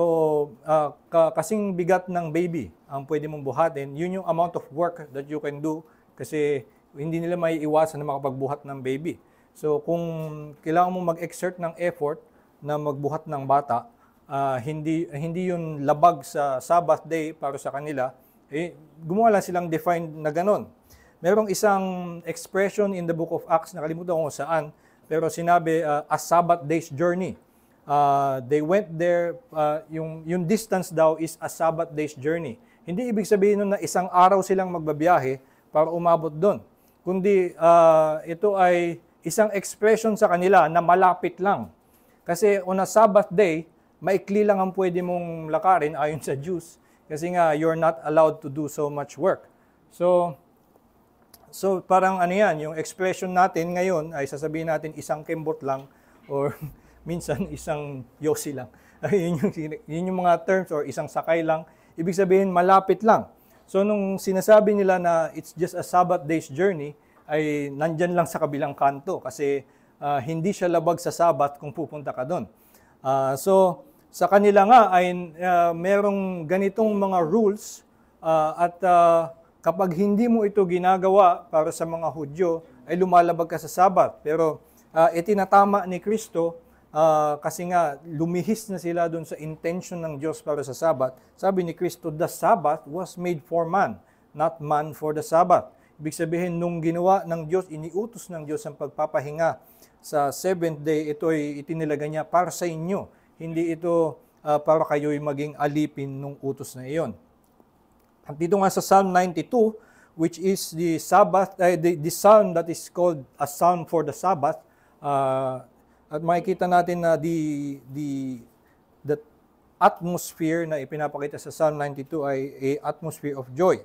uh, kasing bigat ng baby ang pwede mong buhatin, yun yung amount of work that you can do kasi hindi nila may iwasan na makapagbuhat ng baby. So, kung kailangan mong mag-exert ng effort na magbuhat ng bata, uh, hindi, hindi yun labag sa Sabbath day para sa kanila, eh, gumawa lang silang defined na ganon. Merong isang expression in the book of Acts, nakalimutan ko saan, pero sinabi, uh, a Sabbath day's journey. Uh, they went there, uh, yung, yung distance daw is a Sabbath day's journey. Hindi ibig sabihin nun na isang araw silang magbabiyahe para umabot doon. Kundi uh, ito ay isang expression sa kanila na malapit lang. Kasi on a Sabbath day, maikli lang ang pwede mong lakarin ayon sa Jews kasi nga you're not allowed to do so much work. So, so parang ano yan, yung expression natin ngayon ay sasabihin natin isang kembot lang or minsan isang yosi lang. yun, yung, yun yung mga terms or isang sakay lang. Ibig sabihin malapit lang. So nung sinasabi nila na it's just a Sabbath day's journey, ay nandyan lang sa kabilang kanto kasi uh, hindi siya labag sa Sabbath kung pupunta ka doon. Uh, ah, so, sa kanila nga ay uh, merong ganitong mga rules uh, at uh, kapag hindi mo ito ginagawa para sa mga Hudyo, ay lumalabag ka sa Sabat. Pero uh, itinatama ni Kristo uh, kasi nga lumihis na sila doon sa intention ng Diyos para sa Sabat. Sabi ni Kristo, the Sabbath was made for man, not man for the Sabbath. Ibig sabihin, nung ginawa ng Diyos, iniutos ng Diyos ang pagpapahinga sa seventh day, ito ay itinilaga niya para sa inyo hindi ito uh, para kayo'y maging alipin ng utos na iyon. At dito nga sa Psalm 92, which is the Sabbath, uh, the, the psalm that is called a psalm for the Sabbath, uh, at makikita natin na the, the, the atmosphere na ipinapakita sa Psalm 92 ay a atmosphere of joy.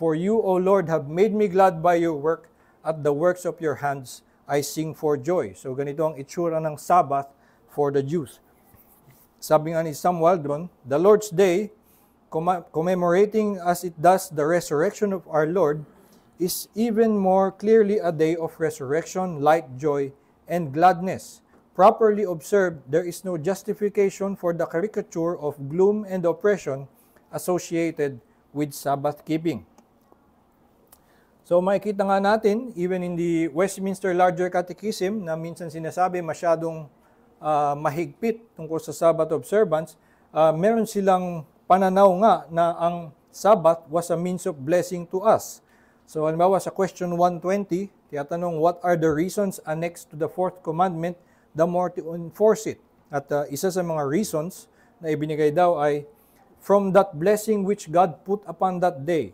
For you, O Lord, have made me glad by your work. At the works of your hands, I sing for joy. So ganito ang itsura ng Sabbath for the Jews. Sabi nga ni Sam Waldron, The Lord's Day, commemorating as it does the resurrection of our Lord, is even more clearly a day of resurrection, light, joy, and gladness. Properly observed, there is no justification for the caricature of gloom and oppression associated with Sabbath keeping. So makikita nga natin, even in the Westminster Larger Catechism, na minsan sinasabi masyadong uh, mahigpit tungkol sa Sabbath observance, uh, meron silang pananaw nga na ang Sabbath was a means of blessing to us. So halimbawa sa question 120, tiyatanong, what are the reasons annexed to the fourth commandment the more to enforce it? At uh, isa sa mga reasons na ibinigay daw ay, from that blessing which God put upon that day,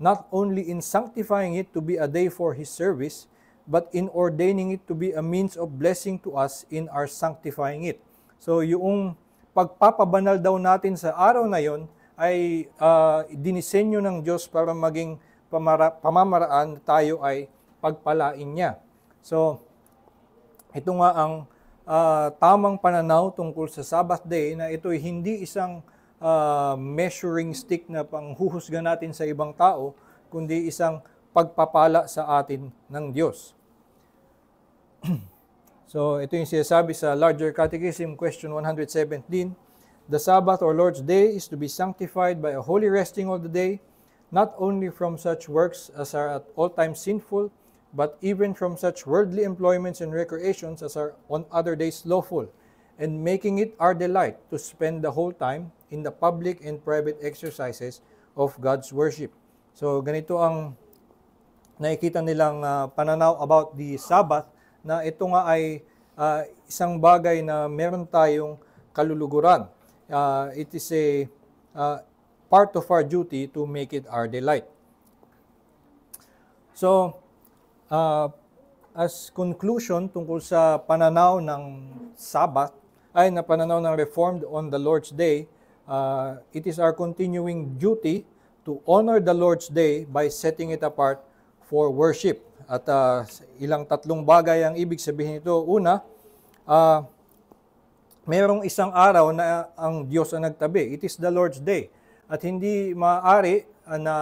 not only in sanctifying it to be a day for His service, but in ordaining it to be a means of blessing to us in our sanctifying it. So yung pagpapabanal daw natin sa araw na yon ay uh, dinisenyo ng Diyos para maging pamara- pamamaraan tayo ay pagpalain niya. So ito nga ang uh, tamang pananaw tungkol sa Sabbath day na ito ay hindi isang uh, measuring stick na panghuhusga natin sa ibang tao kundi isang pagpapala sa atin ng Diyos. so ito yung sinasabi sa Larger Catechism, question 117. The Sabbath or Lord's Day is to be sanctified by a holy resting of the day, not only from such works as are at all times sinful, but even from such worldly employments and recreations as are on other days lawful, and making it our delight to spend the whole time in the public and private exercises of God's worship. So ganito ang nakikita nilang uh, pananaw about the Sabbath na ito nga ay uh, isang bagay na meron tayong kaluluguran. Uh, it is a uh, part of our duty to make it our delight. So, uh, as conclusion tungkol sa pananaw ng Sabbath, ay na pananaw ng Reformed on the Lord's Day, uh, it is our continuing duty to honor the Lord's Day by setting it apart for worship. At uh, ilang tatlong bagay ang ibig sabihin nito. Una, uh, merong isang araw na ang Diyos ang nagtabi. It is the Lord's Day. At hindi maaari ah, na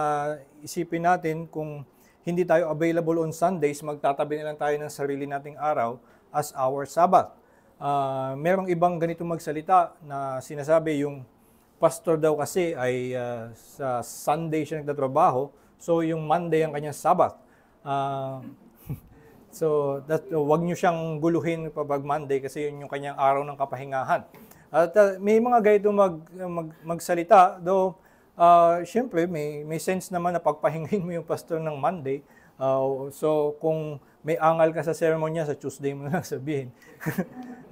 isipin natin kung hindi tayo available on Sundays, magtatabi na lang tayo ng sarili nating araw as our Sabbath. Uh, merong ibang ganito magsalita na sinasabi yung pastor daw kasi ay uh, sa Sunday siya nagtatrabaho So yung Monday ang kanyang Sabbath. Uh, so that, uh, wag nyo siyang guluhin pag Monday kasi yun yung kanyang araw ng kapahingahan. At uh, may mga gayto mag, mag, magsalita, do uh, ah, syempre may, may sense naman na pagpahingahin mo yung pastor ng Monday. Uh, so kung may angal ka sa sermon sa Tuesday mo na sabihin.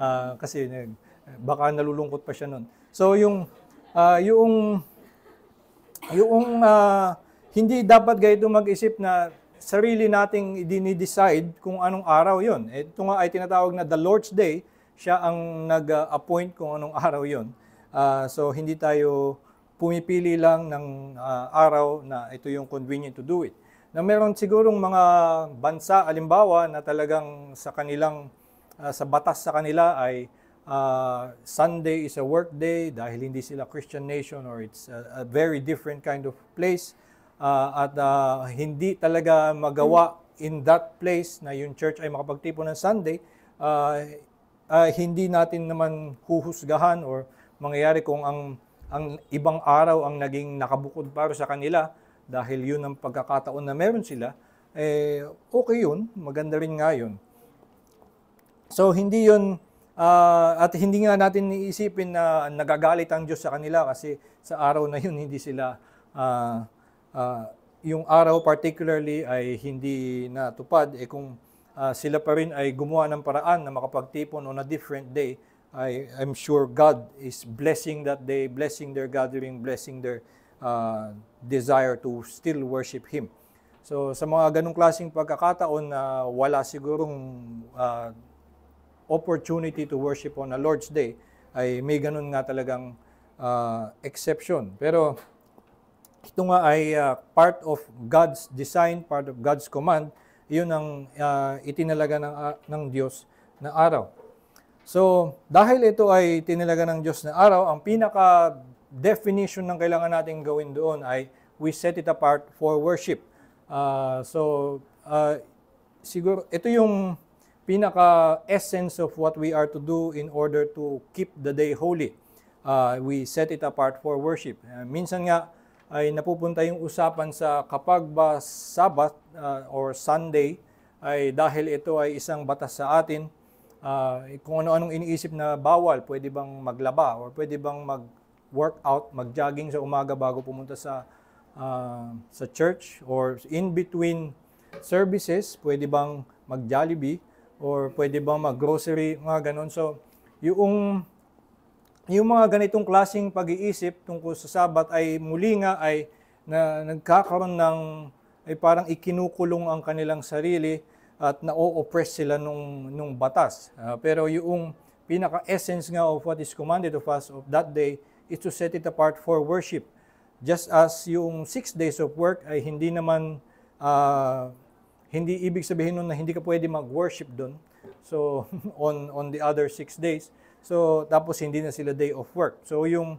uh, kasi nag, eh, baka nalulungkot pa siya noon. So yung, uh, yung, yung uh, hindi dapat gayto mag-isip na sarili nating dinidecide kung anong araw yon. Ito nga ay tinatawag na the Lord's Day. Siya ang nag-appoint kung anong araw yon. Uh, ah, so hindi tayo pumipili lang ng uh, araw na ito yung convenient to do it. Na meron sigurong mga bansa, alimbawa, na talagang sa kanilang, uh, sa batas sa kanila ay uh, Sunday is a work day dahil hindi sila Christian nation or it's a, a very different kind of place uh, at uh, hindi talaga magawa in that place na yung church ay makapagtipon ng Sunday, uh, uh, hindi natin naman huhusgahan or mangyayari kung ang ang ibang araw ang naging nakabukod para sa kanila dahil yun ang pagkakataon na meron sila, eh, okay yun, maganda rin nga yun. So, hindi yun, uh, at hindi nga natin iisipin na nagagalit ang Diyos sa kanila kasi sa araw na yun hindi sila uh, uh, yung araw particularly ay hindi natupad, eh kung uh, sila pa rin ay gumawa ng paraan na makapagtipon on a different day, I, I'm sure God is blessing that day, blessing their gathering, blessing their uh, desire to still worship Him. So sa mga ganong klaseng pagkakataon na uh, wala sigurong uh, opportunity to worship on a Lord's Day, ay may ganun nga talagang uh, exception. Pero ito nga ay uh, part of God's design, part of God's command. Iyon ang uh, itinalaga ng, uh, ng Diyos na araw. So, dahil ito ay tinalaga ng Diyos na araw, ang pinaka definition ng kailangan natin gawin doon ay we set it apart for worship. Uh, so, uh, siguro, ito yung pinaka essence of what we are to do in order to keep the day holy. Uh, we set it apart for worship. Uh, minsan nga, ay napupunta yung usapan sa kapag ba Sabbath uh, or Sunday ay dahil ito ay isang batas sa atin uh, kung ano-anong iniisip na bawal, pwede bang maglaba or pwede bang mag-workout, mag-jogging sa umaga bago pumunta sa uh, sa church or in between services, pwede bang mag-Jollibee or pwede bang mag-grocery, mga ganun. So, yung yung mga ganitong klasing pag-iisip tungkol sa sabat ay muli nga ay na, nagkakaroon ng ay parang ikinukulong ang kanilang sarili at na-oppress sila nung, nung batas. Uh, pero yung pinaka-essence nga of what is commanded of us of that day is to set it apart for worship. Just as yung six days of work ay hindi naman, uh, hindi ibig sabihin nun na hindi ka pwede mag-worship doon. So, on, on the other six days, So, tapos hindi na sila day of work. So, yung,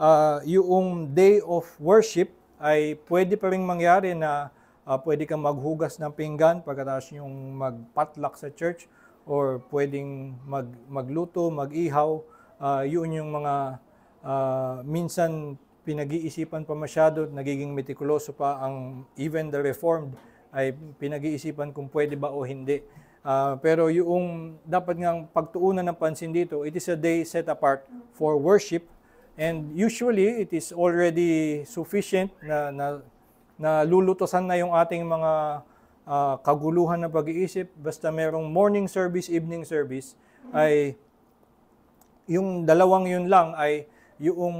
uh, yung day of worship ay pwede pa ring mangyari na uh, pwede kang maghugas ng pinggan pagkatapos yung magpatlak sa church or pwedeng mag, magluto, mag-ihaw. Uh, yun yung mga uh, minsan pinag-iisipan pa masyado, nagiging metikuloso pa ang even the reformed ay pinag-iisipan kung pwede ba o hindi. Uh, pero yung dapat ngang pagtuunan ng pansin dito, it is a day set apart for worship. And usually, it is already sufficient na, na, na lulutosan na yung ating mga uh, kaguluhan na pag-iisip. Basta merong morning service, evening service, ay yung dalawang yun lang ay yung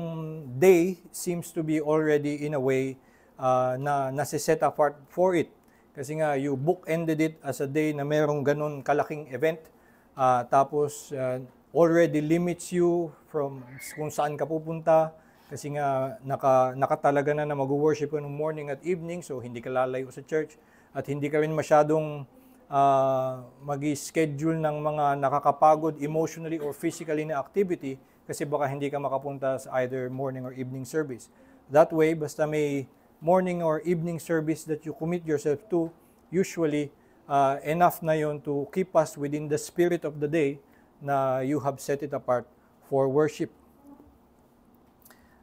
day seems to be already in a way uh, na nasiset apart for it. Kasi nga, you bookended it as a day na merong ganun kalaking event. Uh, tapos, uh, already limits you from kung saan ka pupunta. Kasi nga, naka, nakatalaga na na mag-worship ng morning at evening. So, hindi ka lalayo sa church. At hindi ka rin masyadong uh, ah, mag-schedule ng mga nakakapagod emotionally or physically na activity kasi baka hindi ka makapunta sa either morning or evening service. That way, basta may morning or evening service that you commit yourself to, usually uh, enough na yon to keep us within the spirit of the day na you have set it apart for worship.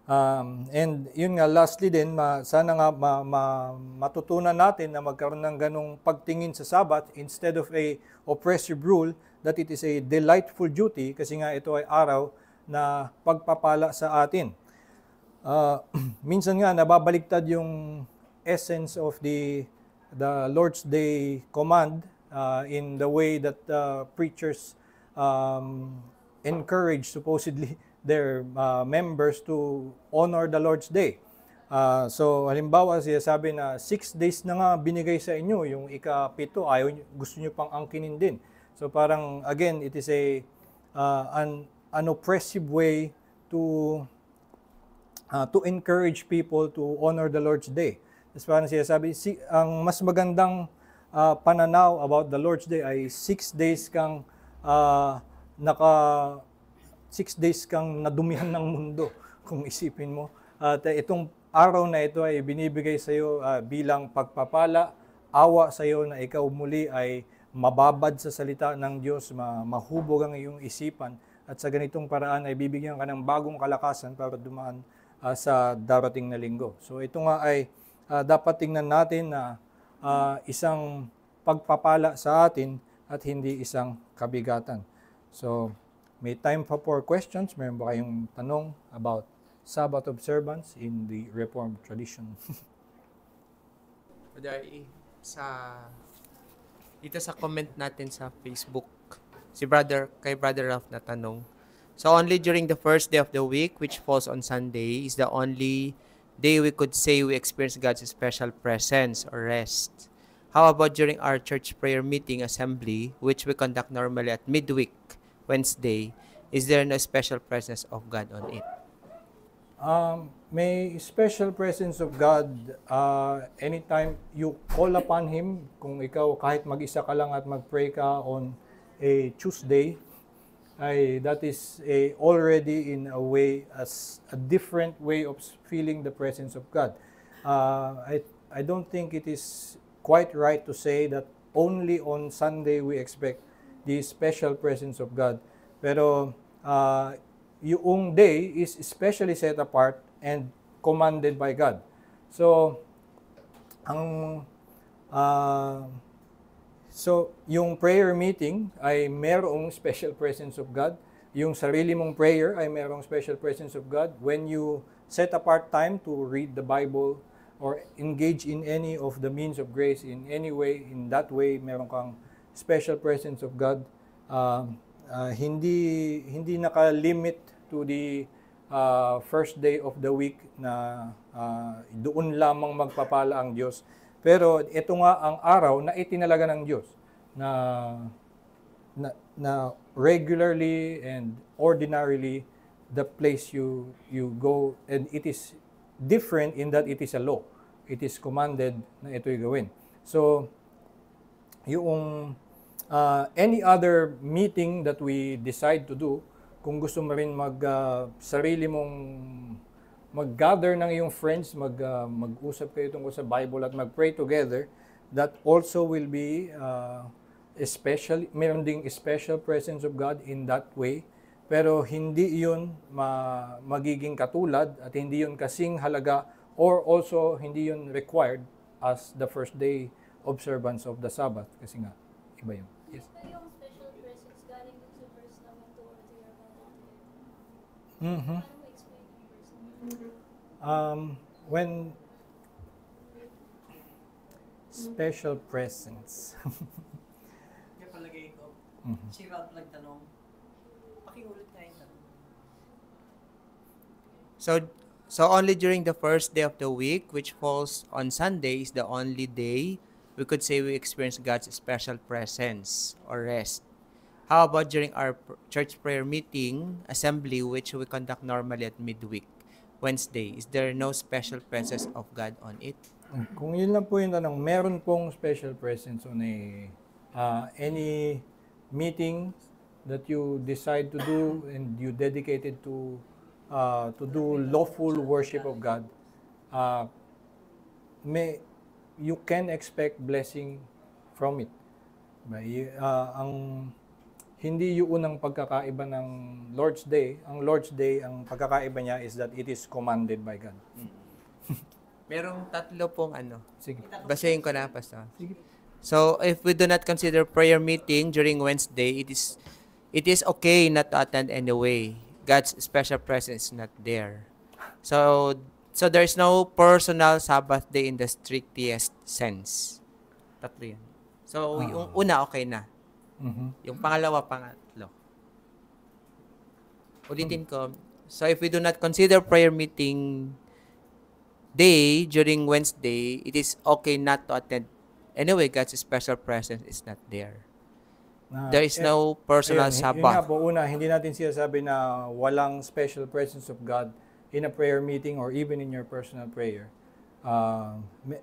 Um, and yun nga, lastly din, ma, sana nga ma, ma, matutunan natin na magkaroon ng ganong pagtingin sa Sabat instead of a oppressive rule that it is a delightful duty kasi nga ito ay araw na pagpapala sa atin uh, minsan nga nababaliktad yung essence of the the Lord's Day command uh, in the way that uh, preachers um, encourage supposedly their uh, members to honor the Lord's Day. Uh, so halimbawa siya sabi na six days na nga binigay sa inyo yung ika-pito ayaw gusto niyo pang angkinin din. So parang again it is a uh, an an oppressive way to uh, to encourage people to honor the Lord's Day. As parang sinasabi, si, ang mas magandang uh, pananaw about the Lord's Day ay six days kang uh, naka six days kang nadumihan ng mundo kung isipin mo. At itong araw na ito ay binibigay sa iyo uh, bilang pagpapala, awa sa iyo na ikaw muli ay mababad sa salita ng Diyos, ma- mahubog ang iyong isipan at sa ganitong paraan ay bibigyan ka ng bagong kalakasan para dumaan uh, sa darating na linggo. So ito nga ay uh, dapat tingnan natin na uh, isang pagpapala sa atin at hindi isang kabigatan. So may time for four questions. Meron ba kayong tanong about Sabbath observance in the Reformed tradition? Brother, sa dito sa comment natin sa Facebook, si brother kay brother Ralph na tanong, So only during the first day of the week, which falls on Sunday, is the only day we could say we experience God's special presence or rest. How about during our church prayer meeting assembly, which we conduct normally at midweek, Wednesday, is there no special presence of God on it? Um, may special presence of God uh, anytime you call upon Him, kung ikaw kahit mag-isa ka lang at mag-pray ka on a Tuesday, ay that is a already in a way as a different way of feeling the presence of God. Uh, I I don't think it is quite right to say that only on Sunday we expect the special presence of God. Pero uh, yung day is especially set apart and commanded by God. So, ang uh, So, yung prayer meeting ay merong special presence of God. Yung sarili mong prayer ay merong special presence of God. When you set apart time to read the Bible or engage in any of the means of grace in any way, in that way, meron kang special presence of God. Uh, uh, hindi hindi naka-limit to the uh, first day of the week na uh, doon lamang magpapala ang Diyos pero ito nga ang araw na itinalaga ng Diyos na, na, na regularly and ordinarily the place you, you go and it is different in that it is a law. It is commanded na ito'y gawin. So, yung uh, any other meeting that we decide to do, kung gusto mo rin mag uh, sarili mong mag-gather ng iyong friends, mag, uh, mag-usap kayo tungkol sa Bible at mag-pray together, that also will be uh, special, meron ding special presence of God in that way. Pero hindi yun ma- magiging katulad at hindi yun kasing halaga or also hindi yun required as the first day observance of the Sabbath. Kasi nga, iba yun. Yes. Mm-hmm. Um, when special presence. palagay ko, mm-hmm. si Ralph nagtanong, pakiulit nga yung tanong. So, so only during the first day of the week, which falls on Sunday, is the only day we could say we experience God's special presence or rest. How about during our church prayer meeting assembly, which we conduct normally at midweek? Wednesday? Is there no special presence of God on it? Mm. Kung yun lang po yung tanong, meron pong special presence on a, uh, any meeting that you decide to do and you dedicated to uh, to do lawful worship of God, uh, may, you can expect blessing from it. May, uh, ang hindi yun ang pagkakaiba ng Lord's Day. Ang Lord's Day, ang pagkakaiba niya is that it is commanded by God. Mm-hmm. Merong tatlo pong ano. Sige. Basahin ko na, Pastor. Sige. So, if we do not consider prayer meeting during Wednesday, it is it is okay not to attend anyway. God's special presence is not there. So, so there is no personal Sabbath day in the strictest sense. Tatlo yan. So, yung ah. una, okay na. Mm-hmm. Yung pangalawa, pangatlo. Ulitin ko. So if we do not consider prayer meeting day during Wednesday, it is okay not to attend. Anyway, God's special presence is not there. Uh, There is eh, no personal ayun, Sabbath. Yun nga po, una, hindi natin siya sinasabi na walang special presence of God in a prayer meeting or even in your personal prayer. Uh,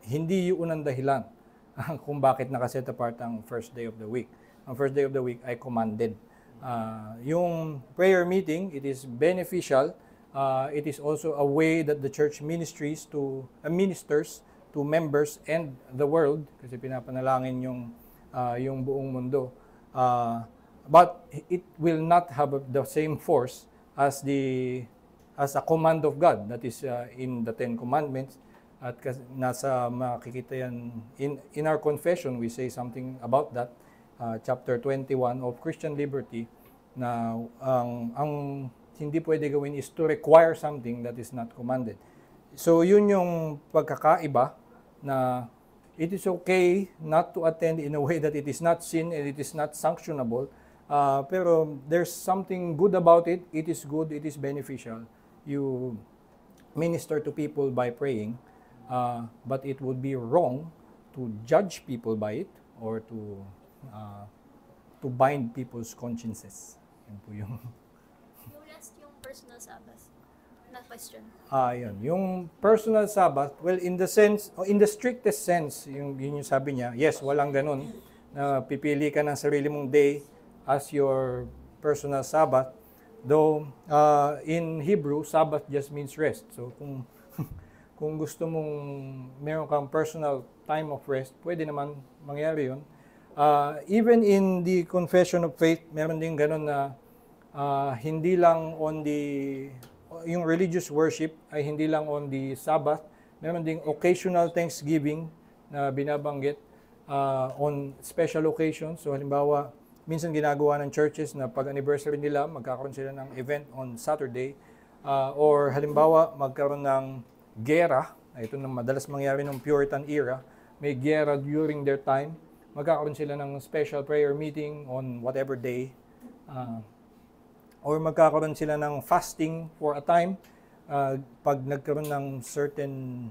hindi yun ang dahilan kung bakit nakaset apart ang first day of the week on first day of the week I commanded. Uh, yung prayer meeting, it is beneficial. Uh, it is also a way that the church ministries to uh, ministers to members and the world kasi pinapanalangin yung uh, yung buong mundo. Uh, but it will not have the same force as the as a command of God that is uh, in the 10 commandments at nasa makikita yan in in our confession we say something about that uh, chapter 21 of Christian Liberty na ang ang hindi pwede gawin is to require something that is not commanded. So yun yung pagkakaiba na it is okay not to attend in a way that it is not sin and it is not sanctionable. Uh, pero there's something good about it. It is good, it is beneficial. You minister to people by praying, uh, but it would be wrong to judge people by it or to uh, to bind people's consciences. Yan po yung... yung last, yung personal Sabbath na question. Ah, yun. Yung personal Sabbath, well, in the sense, oh, in the strictest sense, yung, yun yung sabi niya, yes, walang ganun, na pipili ka ng sarili mong day as your personal Sabbath. Though, uh, in Hebrew, Sabbath just means rest. So, kung kung gusto mong meron kang personal time of rest, pwede naman mangyari yun uh, even in the confession of faith, meron din ganun na uh, hindi lang on the, yung religious worship ay hindi lang on the Sabbath, meron ding occasional thanksgiving na binabanggit uh, on special occasions. So halimbawa, minsan ginagawa ng churches na pag anniversary nila, magkakaroon sila ng event on Saturday. Uh, or halimbawa, magkaroon ng gera, ito na madalas mangyari ng Puritan era, may gera during their time magkakaroon sila ng special prayer meeting on whatever day. Uh, or magkakaroon sila ng fasting for a time uh, pag nagkaroon ng certain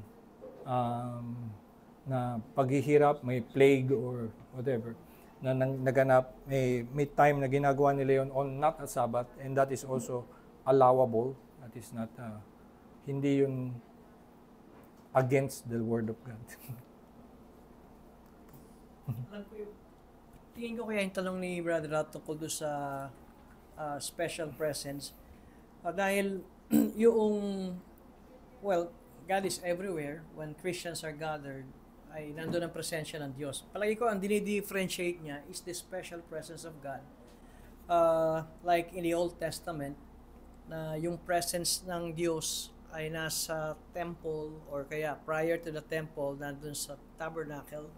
um, na paghihirap, may plague or whatever na nang, naganap, may, may time na ginagawa nila yon on not a Sabbath and that is also allowable. That is not, uh, hindi yun against the Word of God. Alam ko Tingin ko kaya yung tanong ni Brother Rat tungkol doon sa uh, special presence. Uh, dahil yung... Well, God is everywhere. When Christians are gathered, ay nandoon ang presensya ng Diyos. Palagi ko, ang dinidifferentiate niya is the special presence of God. Uh, like in the Old Testament, na yung presence ng Diyos ay nasa temple or kaya prior to the temple, nandun sa tabernacle,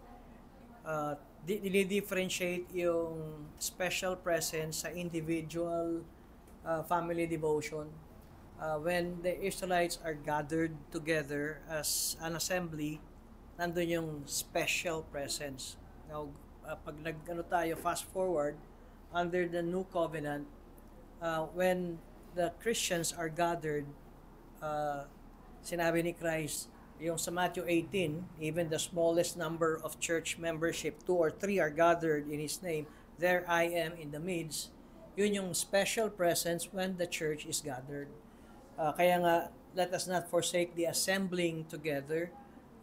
uh, di- dinidifferentiate yung special presence sa individual uh, family devotion. Uh, when the Israelites are gathered together as an assembly, nandun yung special presence. Now, uh, pag nag, ano tayo, fast forward, under the new covenant, uh, when the Christians are gathered, uh, sinabi ni Christ, yung sa Matthew 18, even the smallest number of church membership, two or three are gathered in His name, there I am in the midst. Yun yung special presence when the church is gathered. Uh, kaya nga, let us not forsake the assembling together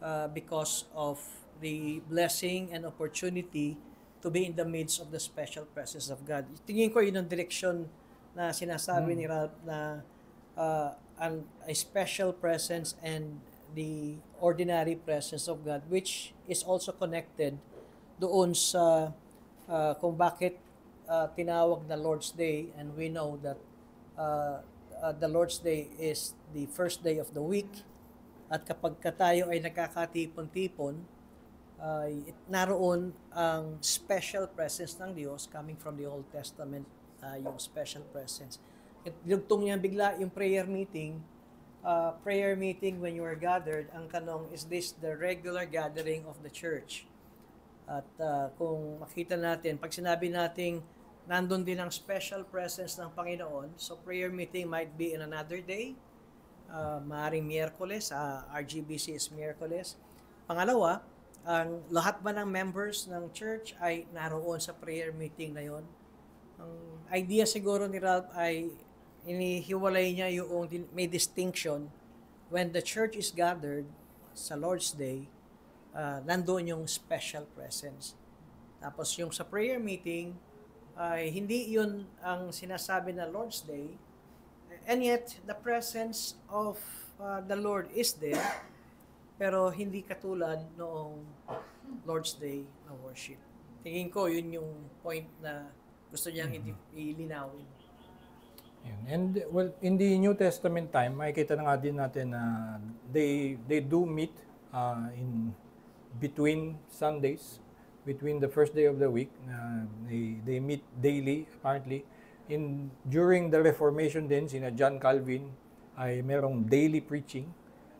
uh, because of the blessing and opportunity to be in the midst of the special presence of God. Tingin ko yun ang direction na sinasabi mm. ni Ralph na uh, ang, a special presence and the ordinary presence of God which is also connected doon sa uh, kung bakit uh, tinawag na Lord's Day and we know that uh, uh, the Lord's Day is the first day of the week at kapag ka tayo ay nagkakatipon-tipon uh, it, naroon ang special presence ng Diyos coming from the Old Testament uh, yung special presence. At dugtong niya bigla yung prayer meeting uh, prayer meeting when you are gathered, ang tanong, is this the regular gathering of the church? At uh, kung makita natin, pag sinabi nating nandun din ang special presence ng Panginoon, so prayer meeting might be in another day, uh, maaring Miyerkules, uh, ah, RGBC is Miyerkules. Pangalawa, ang lahat ba ng members ng church ay naroon sa prayer meeting na yon. Ang idea siguro ni Ralph ay inihiwalay niya yung may distinction when the church is gathered sa Lord's Day, uh, nandoon yung special presence. Tapos yung sa prayer meeting, ay uh, hindi yun ang sinasabi na Lord's Day, and yet the presence of uh, the Lord is there, pero hindi katulad noong Lord's Day na worship. Tingin ko, yun yung point na gusto niyang mm-hmm. ilinawin. Yun. And well, in the New Testament time, makikita na nga din natin na they they do meet uh, in between Sundays, between the first day of the week, uh, they they meet daily apparently. In during the Reformation din sina John Calvin ay merong daily preaching.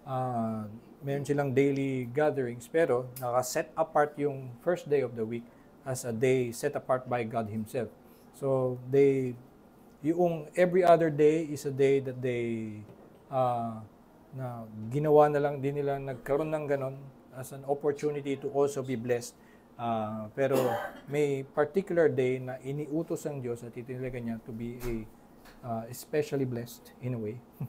Uh, meron silang daily gatherings pero naka-set apart yung first day of the week as a day set apart by God himself. So they yung every other day is a day that they uh, na ginawa na lang din nila nagkaroon ng ganon as an opportunity to also be blessed uh, pero may particular day na iniutos ang Diyos at itinalaga niya to be a uh, especially blessed in a way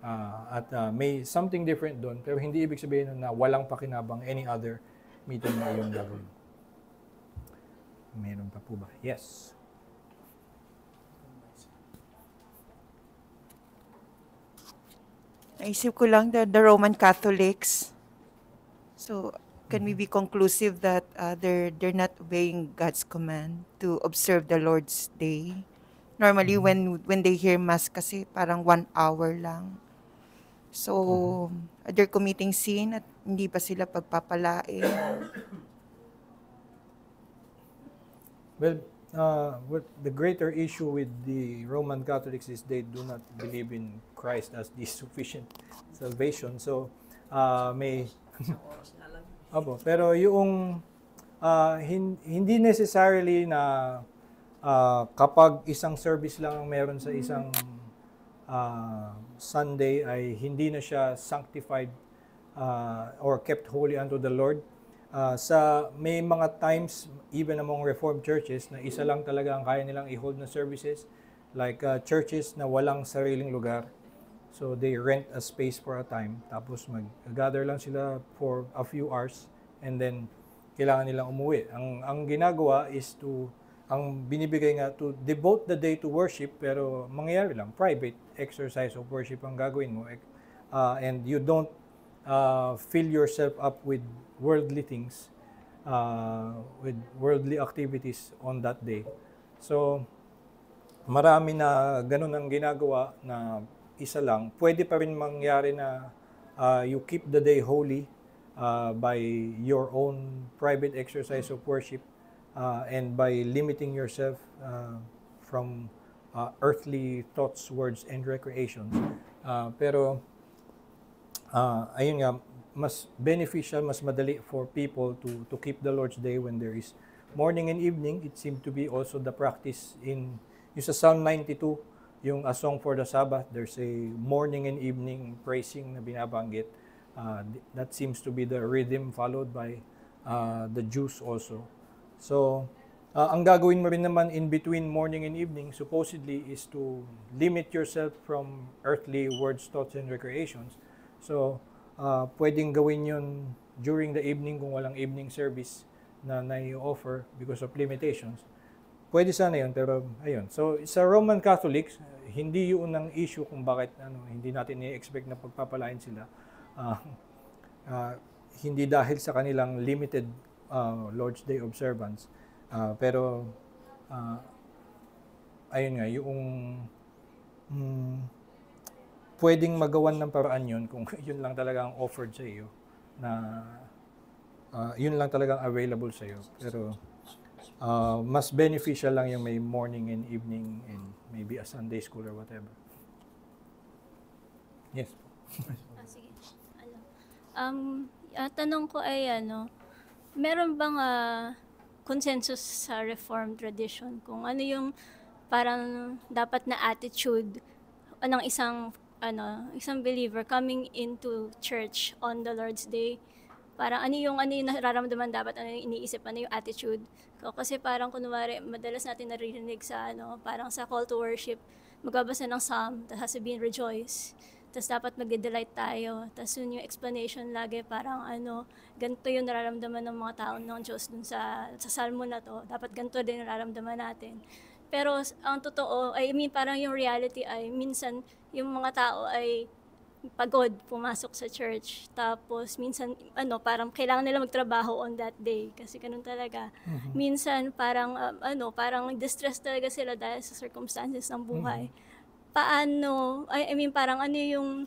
uh, at uh, may something different doon pero hindi ibig sabihin na walang pakinabang any other meeting na iyong gagawin meron pa po ba yes Naisip ko lang the, the Roman Catholics. So, can we be conclusive that uh, they're they're not obeying God's command to observe the Lord's Day? Normally mm-hmm. when when they hear mass kasi parang one hour lang. So uh-huh. they're committing sin at hindi pa sila pagpapalain. Well, uh, what the greater issue with the Roman Catholics is they do not believe in Christ as the sufficient salvation. So, uh, may... Opo, pero yung uh, hindi necessarily na uh, kapag isang service lang ang meron sa isang uh, Sunday ay hindi na siya sanctified uh, or kept holy unto the Lord. Uh, sa may mga times even among Reformed churches na isa lang talaga ang kaya nilang i-hold na services, like uh, churches na walang sariling lugar. So they rent a space for a time, tapos mag-gather lang sila for a few hours, and then kailangan nilang umuwi. Ang, ang ginagawa is to, ang binibigay nga, to devote the day to worship, pero mangyayari lang, private exercise of worship ang gagawin mo. Eh, uh, and you don't uh, fill yourself up with worldly things uh, with worldly activities on that day. So, marami na ganun ang ginagawa na isa lang. Pwede pa rin mangyari na uh, you keep the day holy uh, by your own private exercise of worship uh, and by limiting yourself uh, from uh, earthly thoughts, words, and recreations. Uh, pero, uh, ayun nga, mas beneficial, mas madali for people to, to keep the Lord's Day when there is morning and evening. It seemed to be also the practice in, yung sa Psalm 92, yung A Song for the Sabbath, there's a morning and evening praising na binabanggit. Uh, that seems to be the rhythm followed by uh, the Jews also. So, uh, ang gagawin mo rin naman in between morning and evening, supposedly, is to limit yourself from earthly words, thoughts, and recreations. So, uh, pwedeng gawin yun during the evening kung walang evening service na nai-offer because of limitations. Pwede sana yun, pero ayun. So, sa Roman Catholics, hindi yun ang issue kung bakit ano, hindi natin i-expect na pagpapalain sila. Uh, uh, hindi dahil sa kanilang limited uh, Lord's Day observance. Uh, pero, uh, ayun nga, yung um, pwedeng magawan ng paraan yun kung yun lang talaga ang offered sa iyo na uh, yun lang talagang available sa iyo. Pero uh, mas beneficial lang yung may morning and evening and maybe a Sunday school or whatever. Yes. ah, ano? Um, uh, tanong ko ay ano, meron bang uh, consensus sa reform tradition kung ano yung parang dapat na attitude ng isang ano, isang believer coming into church on the Lord's Day, parang ano yung ano yung nararamdaman dapat, ano yung iniisip, ano yung attitude. So, kasi parang kunwari, madalas natin naririnig sa ano, parang sa call to worship, magbabasa ng psalm, that tapos sasabihin rejoice. Tapos dapat magde-delight tayo. Tapos yun yung explanation lagi, parang ano, ganito yung nararamdaman ng mga tao ng Diyos dun sa, sa salmo na to. Dapat ganito din nararamdaman natin. Pero ang totoo, I mean parang yung reality ay minsan yung mga tao ay pagod pumasok sa church. Tapos minsan ano, parang kailangan nila magtrabaho on that day kasi ganun talaga. Mm-hmm. Minsan parang um, ano, parang distress talaga sila dahil sa circumstances ng buhay. Mm-hmm. Paano I, I mean parang ano yung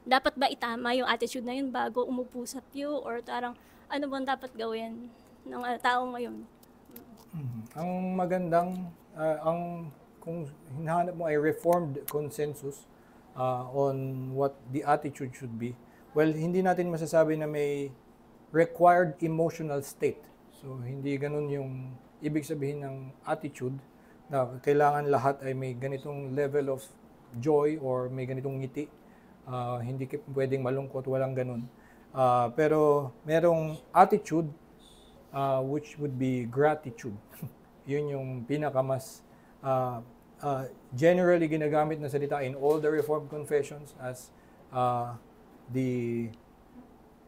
dapat ba itama yung attitude na yun bago umupo sa pew or parang ano bang dapat gawin ng ah, tao ngayon? Mm-hmm. Ang magandang uh, ang kung hinahanap mo ay reformed consensus uh, on what the attitude should be, well, hindi natin masasabi na may required emotional state. So, hindi ganun yung ibig sabihin ng attitude na kailangan lahat ay may ganitong level of joy or may ganitong ngiti. Uh, hindi pwedeng malungkot, walang ganun. Uh, pero merong attitude uh, which would be gratitude. Yun yung pinakamas uh, uh, generally ginagamit na salita in all the Reformed confessions as uh, the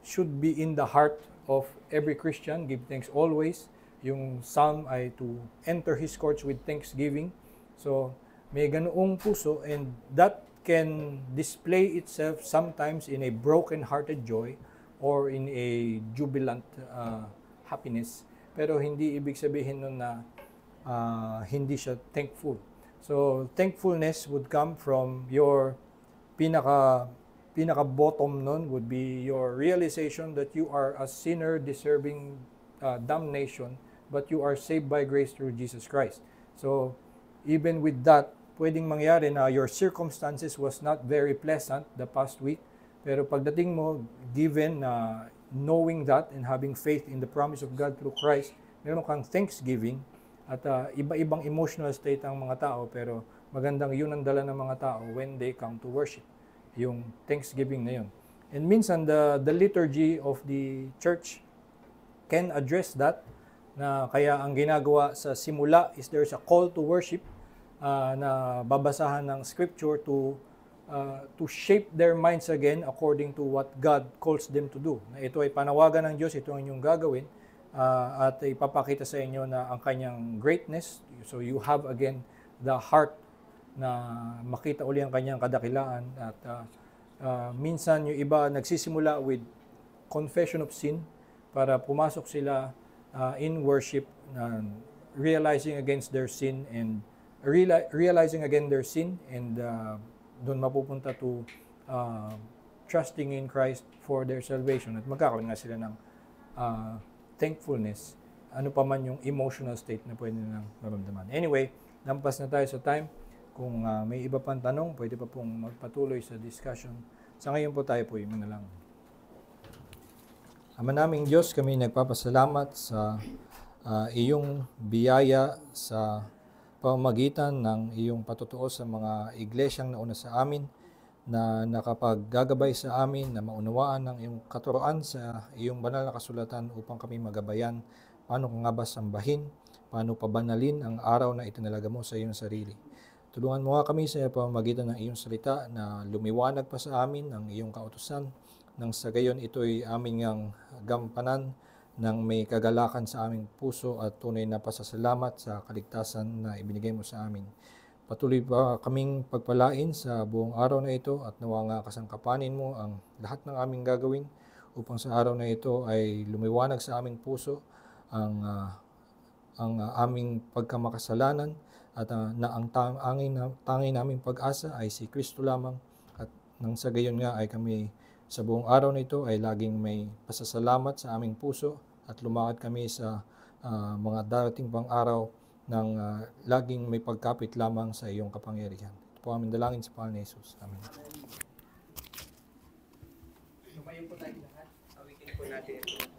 should be in the heart of every Christian, give thanks always. Yung psalm ay to enter his courts with thanksgiving. So, may ganoong puso and that can display itself sometimes in a broken-hearted joy or in a jubilant uh, happiness. Pero hindi ibig sabihin nun na uh, hindi siya thankful. So, thankfulness would come from your pinaka pinaka bottom nun would be your realization that you are a sinner deserving uh, damnation but you are saved by grace through Jesus Christ. So, even with that, pwedeng mangyari na your circumstances was not very pleasant the past week. Pero pagdating mo, given na uh, knowing that and having faith in the promise of God through Christ, meron kang thanksgiving, at uh, iba-ibang emotional state ang mga tao pero magandang yun ang dala ng mga tao when they come to worship. Yung thanksgiving na yun. And minsan the, the liturgy of the church can address that na kaya ang ginagawa sa simula is there's a call to worship uh, na babasahan ng scripture to uh, to shape their minds again according to what God calls them to do. Na ito ay panawagan ng Diyos, ito ang inyong gagawin uh, at ipapakita sa inyo na ang kanyang greatness. So you have again the heart na makita uli ang kanyang kadakilaan at uh, uh, minsan yung iba nagsisimula with confession of sin para pumasok sila uh, in worship uh, realizing against their sin and reali- realizing again their sin and uh, doon mapupunta to uh, trusting in Christ for their salvation at magkakaroon nga sila ng uh, thankfulness, ano pa man yung emotional state na pwede nilang maramdaman. Anyway, lampas na tayo sa time. Kung uh, may iba pang tanong, pwede pa pong magpatuloy sa discussion. Sa ngayon po tayo po yung lang. Ama naming Diyos, kami nagpapasalamat sa uh, iyong biyaya sa pamagitan ng iyong patotoo sa mga iglesyang nauna sa amin na nakapaggagabay sa amin na maunawaan ng iyong katuroan sa iyong banal na kasulatan upang kami magabayan. Paano ko nga sambahin? Paano pabanalin ang araw na itinalaga mo sa iyong sarili? Tulungan mo nga kami sa pamamagitan ng iyong salita na lumiwanag pa sa amin ang iyong kautusan nang sa gayon ito'y amin ngang gampanan nang may kagalakan sa aming puso at tunay na pasasalamat sa kaligtasan na ibinigay mo sa amin. Patuloy pa kaming pagpalain sa buong araw na ito at nawa nga kasangkapanin mo ang lahat ng aming gagawin upang sa araw na ito ay lumiwanag sa aming puso ang uh, ang uh, aming pagkamakasalanan at uh, na ang tangi angin, tangin naming pag-asa ay si Kristo lamang at nang sa gayon nga ay kami sa buong araw na ito ay laging may pasasalamat sa aming puso at lumakad kami sa uh, mga darating pang araw ng uh, laging may pagkapit lamang sa iyong kapangyarihan. Ito po aming dalangin sa pangalan ni Jesus. Amen. Tumayo po tayong lahat. Awitin po natin ito.